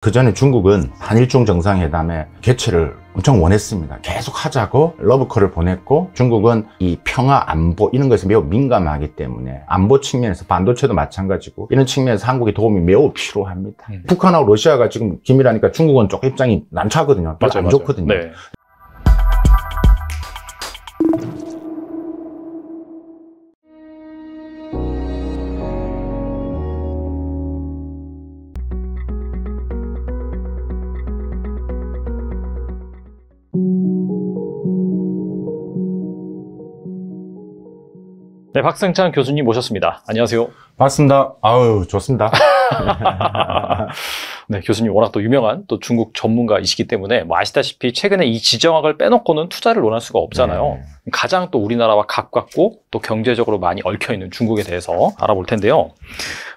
그 전에 중국은 한일종 정상회담의 개최를 엄청 원했습니다. 계속 하자고 러브콜을 보냈고 중국은 이 평화 안보 이런 것에 매우 민감하기 때문에 안보 측면에서 반도체도 마찬가지고 이런 측면에서 한국의 도움이 매우 필요합니다. 음. 북한하고 러시아가 지금 기밀하니까 중국은 쪽 입장이 난처하거든요. 맞아요, 안 맞아요. 좋거든요. 네. 네, 박승찬 교수님 모셨습니다. 안녕하세요. 반갑습니다. 아유, 좋습니다. 네, 교수님 워낙 또 유명한 또 중국 전문가이시기 때문에 뭐 아시다시피 최근에 이 지정학을 빼놓고는 투자를 논할 수가 없잖아요. 네. 가장 또 우리나라와 가깝고 또 경제적으로 많이 얽혀 있는 중국에 대해서 알아볼 텐데요.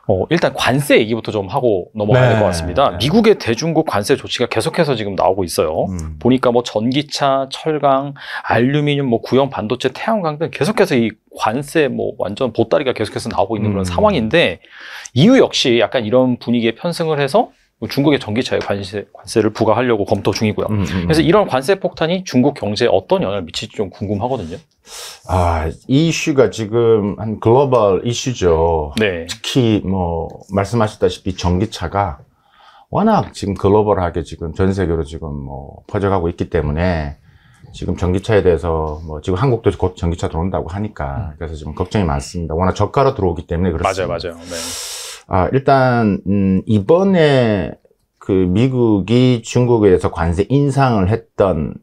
어, 일단 관세 얘기부터 좀 하고 넘어가야 될것 네. 같습니다. 네. 미국의 대중국 관세 조치가 계속해서 지금 나오고 있어요. 음. 보니까 뭐 전기차, 철강, 알루미늄, 뭐 구형 반도체, 태양광 등 계속해서 이 관세 뭐 완전 보따리가 계속해서 나오고 있는 그런 음. 상황인데 이유 역시 약간 이런 분위기에 편승을 해서 뭐 중국의 전기차에 관세, 관세를 부과하려고 검토 중이고요. 음, 음, 음. 그래서 이런 관세 폭탄이 중국 경제에 어떤 영향을 미칠지 좀 궁금하거든요. 아, 이 이슈가 지금 한 글로벌 이슈죠. 네. 특히 뭐 말씀하셨다시피 전기차가 워낙 지금 글로벌하게 지금 전 세계로 지금 뭐 퍼져가고 있기 때문에 지금 전기차에 대해서 뭐 지금 한국도 곧 전기차 들어온다고 하니까 음. 그래서 지금 걱정이 많습니다. 워낙 저가로 들어오기 때문에 그렇습니다. 맞아요, 맞아요. 네. 아, 일단 음, 이번에 그 미국이 중국에서 관세 인상을 했던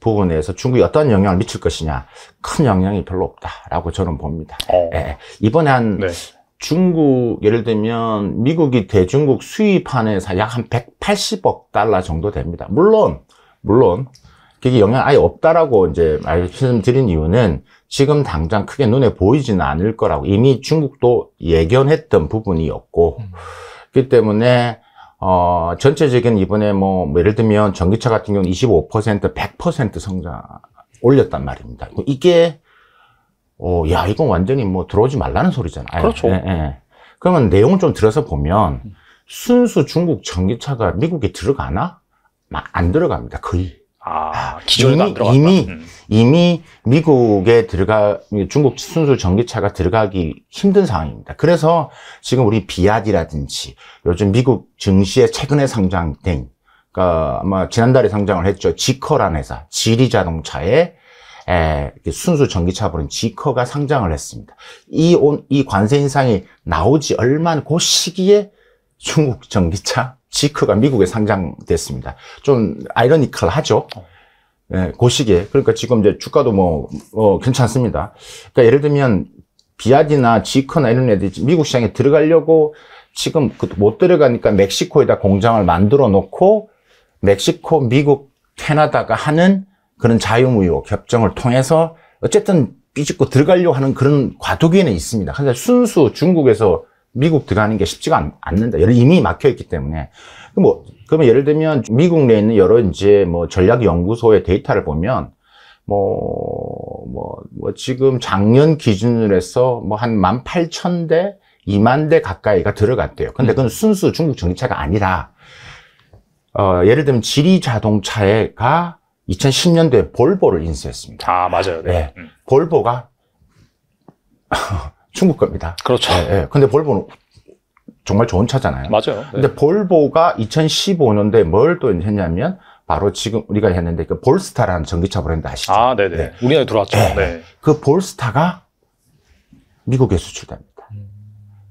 부분에서 중국이 어떤 영향을 미칠 것이냐 큰 영향이 별로 없다라고 저는 봅니다. 어. 예, 이번에 한 네. 중국 예를 들면 미국이 대중국 수입한에서 약한 180억 달러 정도 됩니다. 물론 물론 그게 영향 아예 없다라고 이제 말씀드린 이유는 지금 당장 크게 눈에 보이지는 않을 거라고 이미 중국도 예견했던 부분이었고 음. 그렇기 때문에 어, 전체적인 이번에 뭐, 뭐 예를 들면 전기차 같은 경우는 25% 100% 성장 올렸단 말입니다. 뭐 이게, 어, 야, 이건 완전히 뭐 들어오지 말라는 소리잖아요. 예, 그렇죠. 예, 예. 그러면 내용 좀 들어서 보면 음. 순수 중국 전기차가 미국에 들어가나? 막 안 들어갑니다. 거의. 아, 아 기존에 들어 이미 음. 이미 미국에 들어가 중국 순수 전기차가 들어가기 힘든 상황입니다. 그래서 지금 우리 비아디라든지 요즘 미국 증시에 최근에 상장된 그러니까 아마 지난달에 상장을 했죠. 지커라는 회사, 지리 자동차에 에, 순수 전기차 부른 지커가 상장을 했습니다. 이, 온, 이 관세 인상이 나오지 얼마, 그 시기에 중국 전기차 지크가 미국에 상장됐습니다. 좀 아이러니컬하죠. 예, 그 시기에. 그러니까 지금 이제 주가도 뭐, 어, 괜찮습니다. 그러니까 예를 들면, 비아디나 지크나 이런 애들이 미국 시장에 들어가려고 지금 그 못 들어가니까 멕시코에다 공장을 만들어 놓고 멕시코, 미국, 캐나다가 하는 그런 자유무역 협정을 통해서 어쨌든 삐집고 들어가려고 하는 그런 과도기에는 있습니다. 하지 그러니까 순수 중국에서 미국 들어가는 게 쉽지가 않, 는다 이미 막혀 있기 때문에 뭐 그러면 예를 들면 미국 내에 있는 여러 이제 뭐 전략 연구소의 데이터를 보면 뭐 뭐 뭐, 뭐 지금 작년 기준으로 해서 뭐한 18,000대 2만 대 가까이가 들어갔대요. 근데 음. 그건 순수 중국 전기차가 아니라 어, 예를 들면 지리 자동차가 2010년도에 볼보를 인수했습니다. 아, 맞아요. 네. 네. 음. 볼보가 중국 겁니다. 그렇죠. 예, 예. 근데 볼보는 정말 좋은 차잖아요. 맞아요. 네. 근데 볼보가 2015년도에 뭘 또 했냐면 바로 지금 우리가 했는데 그 볼스타라는 전기차 브랜드 아시죠? 아, 네네. 네. 우리나라에 들어왔죠. 네. 네. 그 볼스타가 미국에 수출됩니다. 음...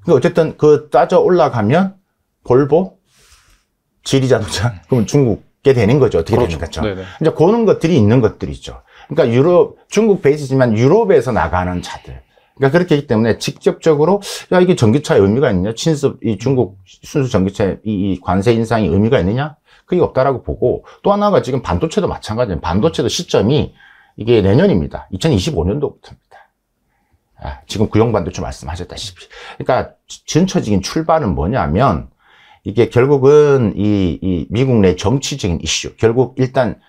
근데 어쨌든 그 따져 올라가면 볼보, 지리 자동차, 그럼 중국게 되는 거죠. 어떻게 그렇죠. 되는 거죠. 이제 그런 것들이 있는 것들이죠. 그러니까 유럽, 중국 베이스지만 유럽에서 나가는 차들. 그러니까 그렇게 하기 때문에 직접적으로 야 이게 전기차에 의미가 있냐 친수 이 중국 순수 전기차에 이, 이 관세 인상이 의미가 있느냐 그게 없다라고 보고 또 하나가 지금 반도체도 마찬가지예요 반도체도 시점이 이게 내년입니다 2025년도부터입니다 아, 지금 구형반도체 말씀하셨다시피 그러니까 전처적인 출발은 뭐냐면 이게 결국은 이, 이 미국 내 정치적인 이슈 결국 일단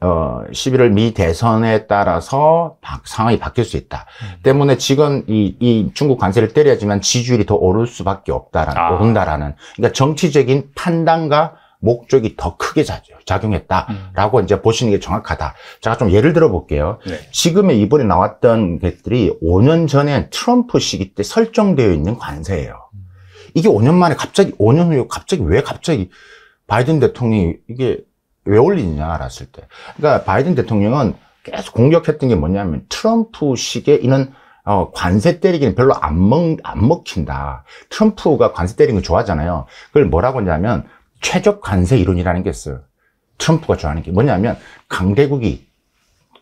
어, 11월 미 대선에 따라서 상황이 바뀔 수 있다. 음. 때문에 지금 이, 이 중국 관세를 때려야지만 지지율이 더 오를 수밖에 없다라는, 아. 오른다라는. 그러니까 정치적인 판단과 목적이 더 크게 작용했다라고 음. 이제 보시는 게 정확하다. 제가 좀 예를 들어 볼게요. 네. 지금의 이번에 나왔던 것들이 5년 전에 트럼프 시기 때 설정되어 있는 관세예요. 음. 이게 5년 만에 갑자기 5년 후에 갑자기 왜 갑자기 바이든 대통령이 이게 왜 올리느냐 알았을 때 그러니까 바이든 대통령은 계속 공격했던 게 뭐냐면 트럼프식의 이런 어, 관세 때리기는 별로 안, 먹, 안 먹힌다 트럼프가 관세 때리는 거 좋아하잖아요 그걸 뭐라고 하냐면 최적 관세 이론이라는 게 있어요 트럼프가 좋아하는 게 뭐냐면 강대국이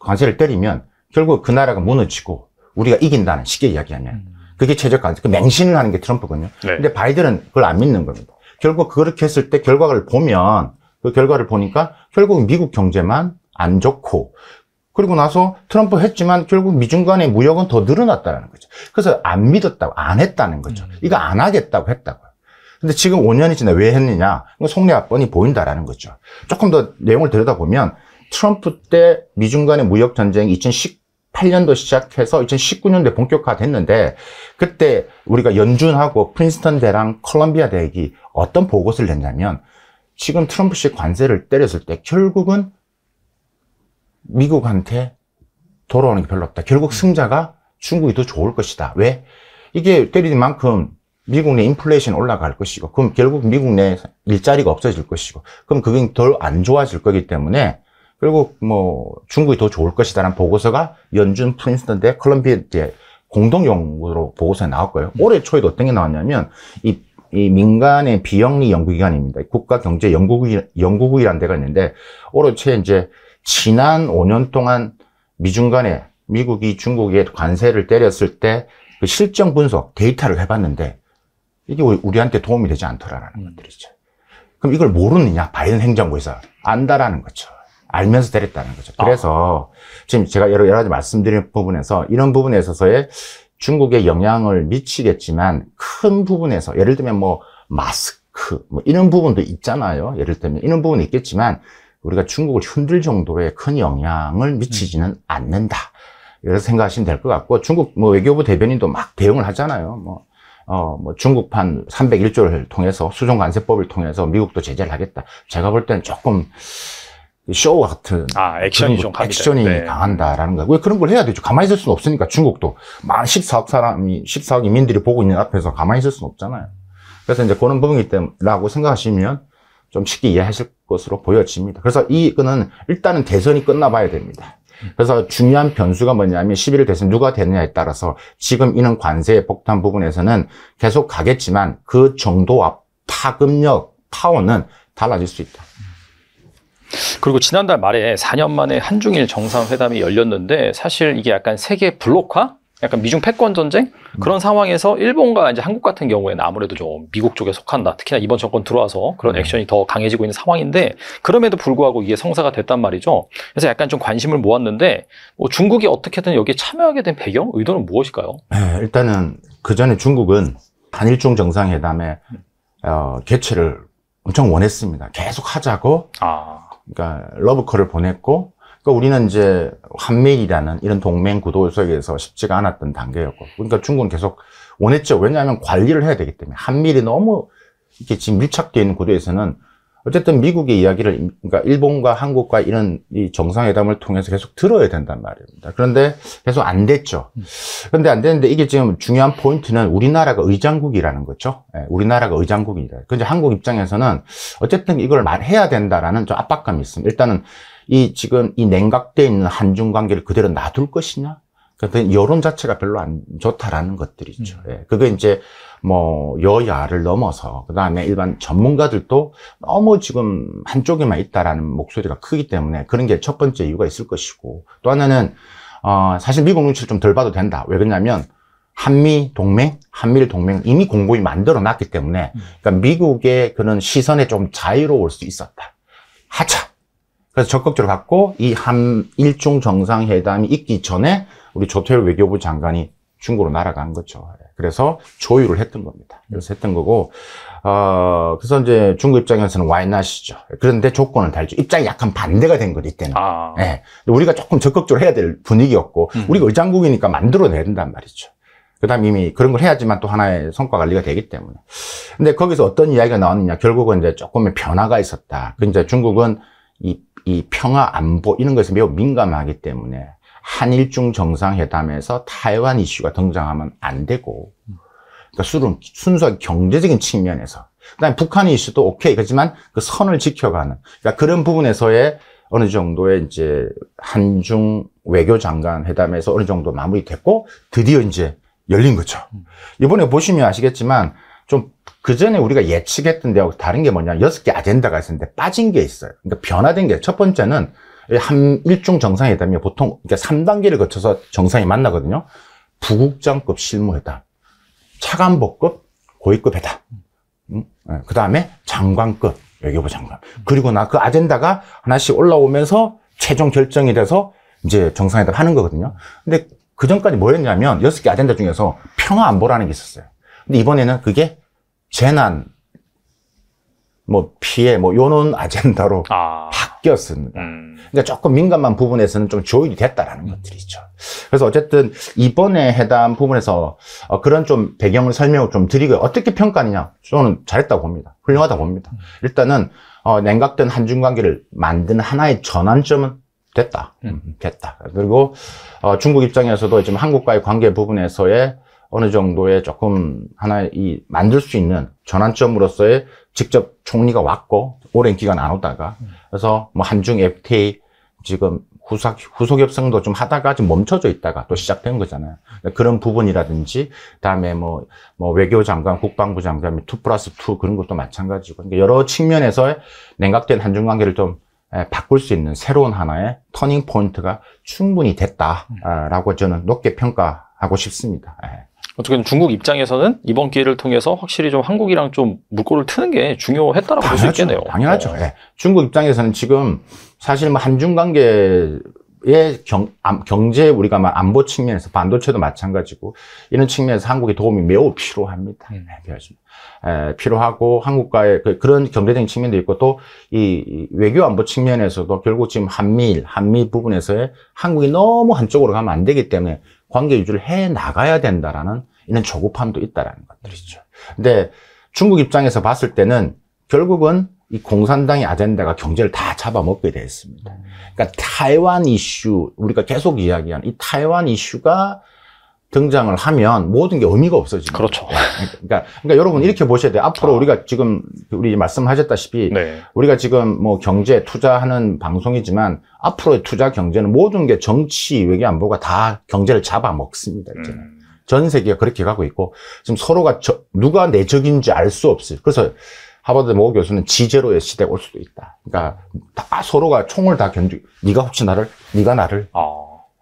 관세를 때리면 결국 그 나라가 무너지고 우리가 이긴다는 쉽게 이야기하면 그게 최적 관세 그 맹신을 하는 게 트럼프거든요 네. 근데 바이든은 그걸 안 믿는 겁니다 결국 그렇게 했을 때 결과를 보면 그 결과를 보니까 결국 미국 경제만 안 좋고 그리고 나서 트럼프 했지만 결국 미중 간의 무역은 더 늘어났다는 거죠. 그래서 안 믿었다고 안 했다는 거죠. 음. 이거 안 하겠다고 했다고요. 근데 지금 5년이 지나 왜 했느냐? 속내압번이 보인다라는 거죠. 조금 더 내용을 들여다보면 트럼프 때 미중 간의 무역 전쟁 2018년도 시작해서 2019년도에 본격화됐는데 그때 우리가 연준하고 프린스턴 대랑 컬럼비아 대학이 어떤 보고서를 냈냐면 지금 트럼프 씨 관세를 때렸을 때 결국은 미국한테 돌아오는 게 별로 없다. 결국 승자가 중국이 더 좋을 것이다. 왜? 이게 때리는 만큼 미국 내 인플레이션 올라갈 것이고 그럼 결국 미국 내 일자리가 없어질 것이고 그럼 그게 덜 안 좋아질 거기 때문에 결국 뭐 중국이 더 좋을 것이다라는 보고서가 연준 프린스턴 대 컬럼비아 대 공동 연구로 보고서에 나왔고요. 올해 초에도 어떤 게 나왔냐면 이이 민간의 비영리 연구기관입니다. 국가경제연구기관이라는 데가 있는데 오로체 이제 지난 5년 동안 미중 간에 미국이 중국에 관세를 때렸을 때 그 실정 분석 데이터를 해봤는데 이게 우리한테 도움이 되지 않더라라는 음. 것들이죠. 그럼 이걸 모르느냐? 바이든 행정부에서 안다라는 거죠. 알면서 때렸다는 거죠. 아. 그래서 아. 지금 제가 여러, 여러 가지 말씀드린 부분에서 이런 부분에 있어서의 중국에 영향을 미치겠지만 큰 부분에서 예를 들면 뭐 마스크 뭐 이런 부분도 있잖아요. 예를 들면 이런 부분이 있겠지만 우리가 중국을 흔들 정도의 큰 영향을 미치지는 않는다. 이렇게 생각하시면 될 것 같고 중국 뭐 외교부 대변인도 막 대응을 하잖아요. 뭐 어, 뭐 중국판 301조를 통해서 수종관세법을 통해서 미국도 제재를 하겠다. 제가 볼 때는 조금 쇼 같은 아, 액션이 좀 액션이 네. 강한다라는 거야왜 그런 걸 해야 되죠? 가만히 있을 수는 없으니까 중국도 만 14억 사람이 14억 인민들이 보고 있는 앞에서 가만히 있을 수는 없잖아요. 그래서 이제 그런 부분이기 때문이라고 생각하시면 좀 쉽게 이해하실 것으로 보여집니다. 그래서 이거는 일단은 대선이 끝나봐야 됩니다. 그래서 중요한 변수가 뭐냐면 11일 대선 누가 되느냐에 따라서 지금 이는 관세의 폭탄 부분에서는 계속 가겠지만 그 정도와 파급력, 파워는 달라질 수 있다. 그리고 지난달 말에 4년 만에 한중일 정상회담이 열렸는데 사실 이게 약간 세계 블록화? 약간 미중 패권 전쟁 그런 음. 상황에서 일본과 이제 한국 같은 경우에는 아무래도 좀 미국 쪽에 속한다. 특히나 이번 정권 들어와서 그런 음. 액션이 더 강해지고 있는 상황인데 그럼에도 불구하고 이게 성사가 됐단 말이죠. 그래서 약간 좀 관심을 모았는데 뭐 중국이 어떻게든 여기에 참여하게 된 배경 의도는 무엇일까요? 네, 일단은 그 전에 중국은 한일중 정상회담의 어, 개최를 엄청 원했습니다. 계속 하자고 아. 그러니까 러브콜을 보냈고 그러니까 우리는 이제 한미이라는 이런 동맹 구도 속에서 쉽지가 않았던 단계였고 그러니까 중국은 계속 원했죠. 왜냐하면 관리를 해야 되기 때문에 한미일이 너무 이렇게 지금 밀착되어 있는 구도에서는 어쨌든 미국의 이야기를 그러니까 일본과 한국과 이런 이 정상회담을 통해서 계속 들어야 된단 말입니다. 그런데 계속 안 됐죠. 그런데 안 됐는데 이게 지금 중요한 포인트는 우리나라가 의장국이라는 거죠. 예, 우리나라가 의장국입니다. 그런데 그러니까 한국 입장에서는 어쨌든 이걸 말해야 된다라는 좀 압박감이 있습니다. 일단은 이 지금 이 냉각돼 있는 한중 관계를 그대로 놔둘 것이냐 그 여론 자체가 별로 안 좋다라는 것들이죠. 음. 예. 그게 이제 뭐 여야를 넘어서 그 다음에 일반 전문가들도 너무 지금 한쪽에만 있다라는 목소리가 크기 때문에 그런 게 첫 번째 이유가 있을 것이고 또 하나는 어 사실 미국 눈치를 좀 덜 봐도 된다. 왜 그러냐면 한미 동맹, 한미 동맹 이미 공고히 만들어 놨기 때문에 음. 그러니까 미국의 그런 시선에 좀 자유로울 수 있었다. 하차. 그래서 적극적으로 받고이 한 일중 정상회담이 있기 전에 우리 조태일 외교부 장관이 중국으로 날아간 거죠. 예. 그래서 조율을 했던 겁니다. 그래서 했던 거고, 어, 그래서 이제 중국 입장에서는 와인나시죠. 그런데 조건을 달죠. 입장이 약간 반대가 된 거죠, 이때는. 아. 예. 우리가 조금 적극적으로 해야 될 분위기였고, 음. 우리가 의장국이니까 만들어내야 된단 말이죠. 그 다음 이미 그런 걸 해야지만 또 하나의 성과 관리가 되기 때문에. 근데 거기서 어떤 이야기가 나왔느냐. 결국은 이제 조금의 변화가 있었다. 그 이제 중국은 이이 평화 안보 이런 것에 매우 민감하기 때문에 한일중 정상회담에서 타이완 이슈가 등장하면 안 되고 그러니까 술은 순수한 경제적인 측면에서 그다음에 북한 이슈도 오케이 그렇지만 그 선을 지켜가는 그러니까 그런 부분에서의 어느 정도의 이제 한중 외교장관 회담에서 어느 정도 마무리됐고 드디어 이제 열린 거죠. 이번에 보시면 아시겠지만 좀 그전에 우리가 예측했던 데하고 다른 게 뭐냐 여섯 개 아젠다가 있었는데 빠진 게 있어요 그러니까 변화된 게 첫 번째는 한 일중 정상회담이 보통 그러 3단계를 거쳐서 정상이 만나거든요 부국장급 실무회담 차관보급 고위급 회담 그 다음에 장관급 외교부 장관 그리고 나 그 아젠다가 하나씩 올라오면서 최종 결정이 돼서 이제 정상회담 하는 거거든요 근데 그 전까지 뭐였냐면 여섯 개 아젠다 중에서 평화 안보라는 게 있었어요 근데 이번에는 그게 재난, 뭐 피해, 뭐 요런 아젠다로 아. 바뀌었습니다. 음. 그러니까 조금 민감한 부분에서는 좀 조율이 됐다라는 음. 것들이죠. 그래서 어쨌든 이번에 해당 부분에서 어, 그런 좀 배경을 설명을 좀 드리고요. 어떻게 평가하느냐? 저는 잘했다고 봅니다. 훌륭하다 고 봅니다. 음. 일단은 어, 냉각된 한중 관계를 만든 하나의 전환점은 됐다. 음. 음, 됐다. 그리고 어, 중국 입장에서도 지금 한국과의 관계 부분에서의 어느 정도의 조금 하나의 이 만들 수 있는 전환점으로서의 직접 총리가 왔고 오랜 기간 안 오다가 그래서 뭐 한중 FTA 지금 후속, 후속 협상도 좀 하다가 좀 멈춰져 있다가 또 시작된 거잖아요. 그러니까 그런 부분이라든지, 다음에 뭐, 뭐 외교 장관, 국방부 장관, 2 뭐 플러스 2 그런 것도 마찬가지고. 그러니까 여러 측면에서 냉각된 한중 관계를 좀 예, 바꿀 수 있는 새로운 하나의 터닝 포인트가 충분히 됐다라고 저는 높게 평가하고 싶습니다. 예. 어쨌든 중국 입장에서는 이번 기회를 통해서 확실히 좀 한국이랑 좀 물꼬를 트는 게 중요했다라고 볼 수 있겠네요. 당연하죠. 네. 예. 중국 입장에서는 지금 사실 뭐 한중 관계의 경, 경제 우리가 막 안보 측면에서 반도체도 마찬가지고 이런 측면에서 한국의 도움이 매우 필요합니다. 음. 네, 에, 필요하고 한국과의 그, 런 경제적인 측면도 있고 또 이 외교 안보 측면에서도 결국 지금 한미일, 한미 부분에서의 한국이 너무 한쪽으로 가면 안 되기 때문에 관계 유지를 해 나가야 된다라는 이런 조급함도 있다라는 것들이죠. 그렇죠. 근데 중국 입장에서 봤을 때는 결국은 이 공산당의 아젠다가 경제를 다 잡아먹게 되어 있습니다. 음. 그러니까 타이완 이슈 우리가 계속 이야기하는 이 타이완 이슈가 등장을 하면 모든 게 의미가 없어지죠. 그렇죠. 그러니까, 그러니까, 그러니까 여러분 이렇게 보셔야 돼요. 앞으로 아. 우리가 지금 우리 말씀하셨다시피 네. 우리가 지금 뭐 경제 투자하는 방송이지만 앞으로의 투자 경제는 모든 게 정치, 외교, 안보가 다 경제를 잡아먹습니다. 이제 음. 전 세계가 그렇게 가고 있고 지금 서로가 저, 누가 내 적인지 알 수 없어요. 그래서 하버드 모 교수는 지제로의 시대가 올 수도 있다. 그러니까 다 서로가 총을 다 견주. 네가 혹시 나를, 네가 나를. 아.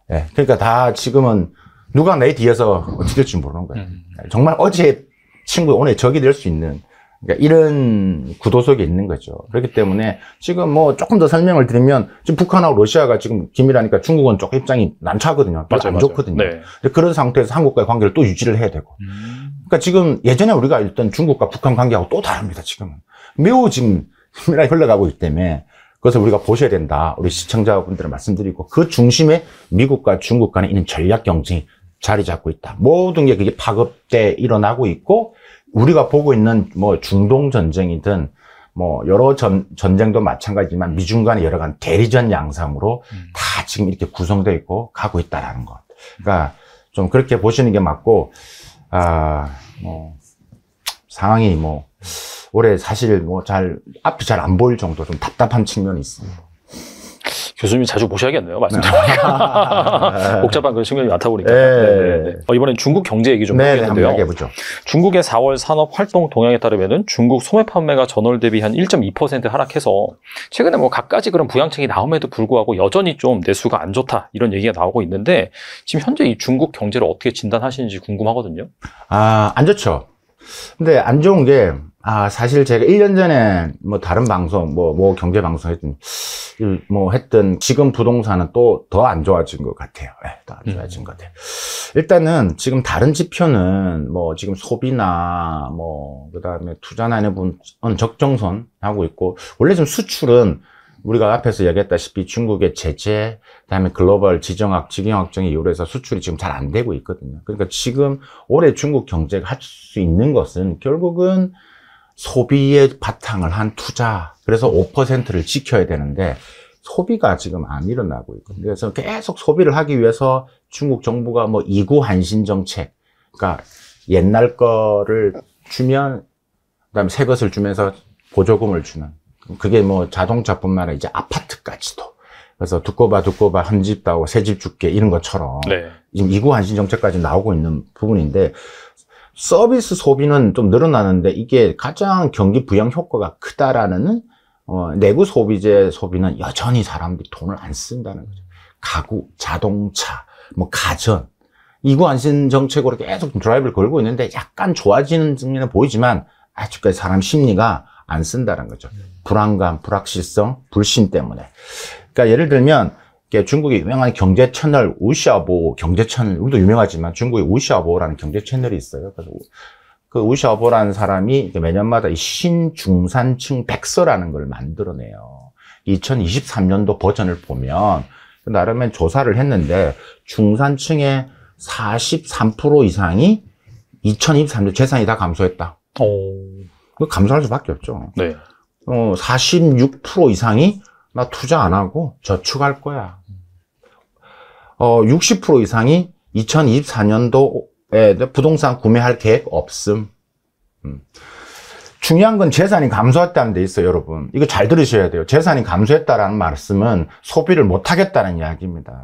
네, 그러니까 다 지금은 누가 내 뒤에서 어떻 될지 모르는 거예요. 음. 정말 어제 친구 오늘 적이 될 수 있는 그러니까 이런 구도 속에 있는 거죠. 그렇기 때문에 지금 뭐 조금 더 설명을 드리면 지금 북한하고 러시아가 지금 기밀하니까 중국은 조금 입장이 난처하거든요. 맞아요, 안 좋거든요. 네. 그런 상태에서 한국과의 관계를 또 유지를 해야 되고. 음. 그러니까 지금 예전에 우리가 일단 중국과 북한 관계하고 또 다릅니다. 지금은 매우 지금 미란이 흘러가고 있기 때문에 그것을 우리가 보셔야 된다. 우리 시청자분들은 말씀드리고 그 중심에 미국과 중국 간에 있는 전략 경쟁이 자리 잡고 있다. 모든 게 그게 파급돼 일어나고 있고 우리가 보고 있는 뭐 중동 전쟁이든 뭐 여러 전, 전쟁도 마찬가지지만 미중 간의 여러 간 대리전 양상으로 음. 다 지금 이렇게 구성돼 있고 가고 있다라는 것. 그러니까 좀 그렇게 보시는 게 맞고 아뭐 상황이 뭐 올해 사실 뭐 잘 앞이 잘 안 보일 정도 좀 답답한 측면이 있습니다. 교수님이 자주 모셔야겠네요. 말씀드리니까. 네. 네. 복잡한 그런 신경이 많다 보니까. 네. 어, 이번엔 중국 경제 얘기 좀 해보겠는데요. 중국의 4월 산업 활동 동향에 따르면 중국 소매 판매가 전월 대비 한 1.2% 하락해서 최근에 뭐 각가지 그런 부양책이 나옴에도 불구하고 여전히 좀 내수가 안 좋다 이런 얘기가 나오고 있는데 지금 현재 이 중국 경제를 어떻게 진단하시는지 궁금하거든요. 아, 안 좋죠. 근데 안 좋은 게, 아, 사실 제가 1년 전에 뭐 다른 방송, 뭐, 뭐 경제 방송 했던, 뭐 했던 지금 부동산은 또 더 안 좋아진 것 같아요. 예, 네, 더안 좋아진 음. 것 같아요. 일단은 지금 다른 지표는 뭐 지금 소비나 뭐, 그 다음에 투자나 이런 부분 적정선 하고 있고, 원래 좀 수출은 우리가 앞에서 이야기했다시피 중국의 제재, 그다음에 글로벌 지정학, 지경학적인 이유로 해서 수출이 지금 잘 안 되고 있거든요. 그러니까 지금 올해 중국 경제가 할 수 있는 것은 결국은 소비의 바탕을 한 투자, 그래서 5%를 지켜야 되는데 소비가 지금 안 일어나고 있거든요. 그래서 계속 소비를 하기 위해서 중국 정부가 뭐 이구 한신 정책, 그러니까 옛날 거를 주면 그다음에 새 것을 주면서 보조금을 주는 그게 뭐 자동차뿐만 아니라 이제 아파트까지도. 그래서 듣고 봐 듣고 봐한집 따고 새 집 줄게 이런 것처럼 네. 지금 이구 한신 정책까지 나오고 있는 부분인데 서비스 소비는 좀 늘어나는데 이게 가장 경기 부양 효과가 크다라는 어, 내구 소비재 소비는 여전히 사람들이 돈을 안 쓴다는 거죠. 가구, 자동차, 뭐 가전 이구 안신 정책으로 계속 드라이브를 걸고 있는데 약간 좋아지는 측면은 보이지만 아직까지 사람 심리가 안 쓴다는 거죠. 불안감, 불확실성, 불신 때문에. 그러니까 예를 들면 중국의 유명한 경제 채널 우샤보 경제 채널 우리도 유명하지만 중국의 우샤보라는 경제 채널이 있어요. 그래서 그 우샤보라는 사람이 매년마다 신중산층 백서라는 걸 만들어내요. 2023년도 버전을 보면 그 나름의 조사를 했는데 중산층의 43% 이상이 2023년 재산이 다 감소했다. 오. 그 감소할 수밖에 없죠. 네. 어, 46% 이상이 나 투자 안 하고 저축할 거야. 어, 60% 이상이 2024년도에 부동산 구매할 계획 없음. 음. 중요한 건 재산이 감소했다는 데 있어요, 여러분. 이거 잘 들으셔야 돼요. 재산이 감소했다라는 말씀은 소비를 못 하겠다는 이야기입니다.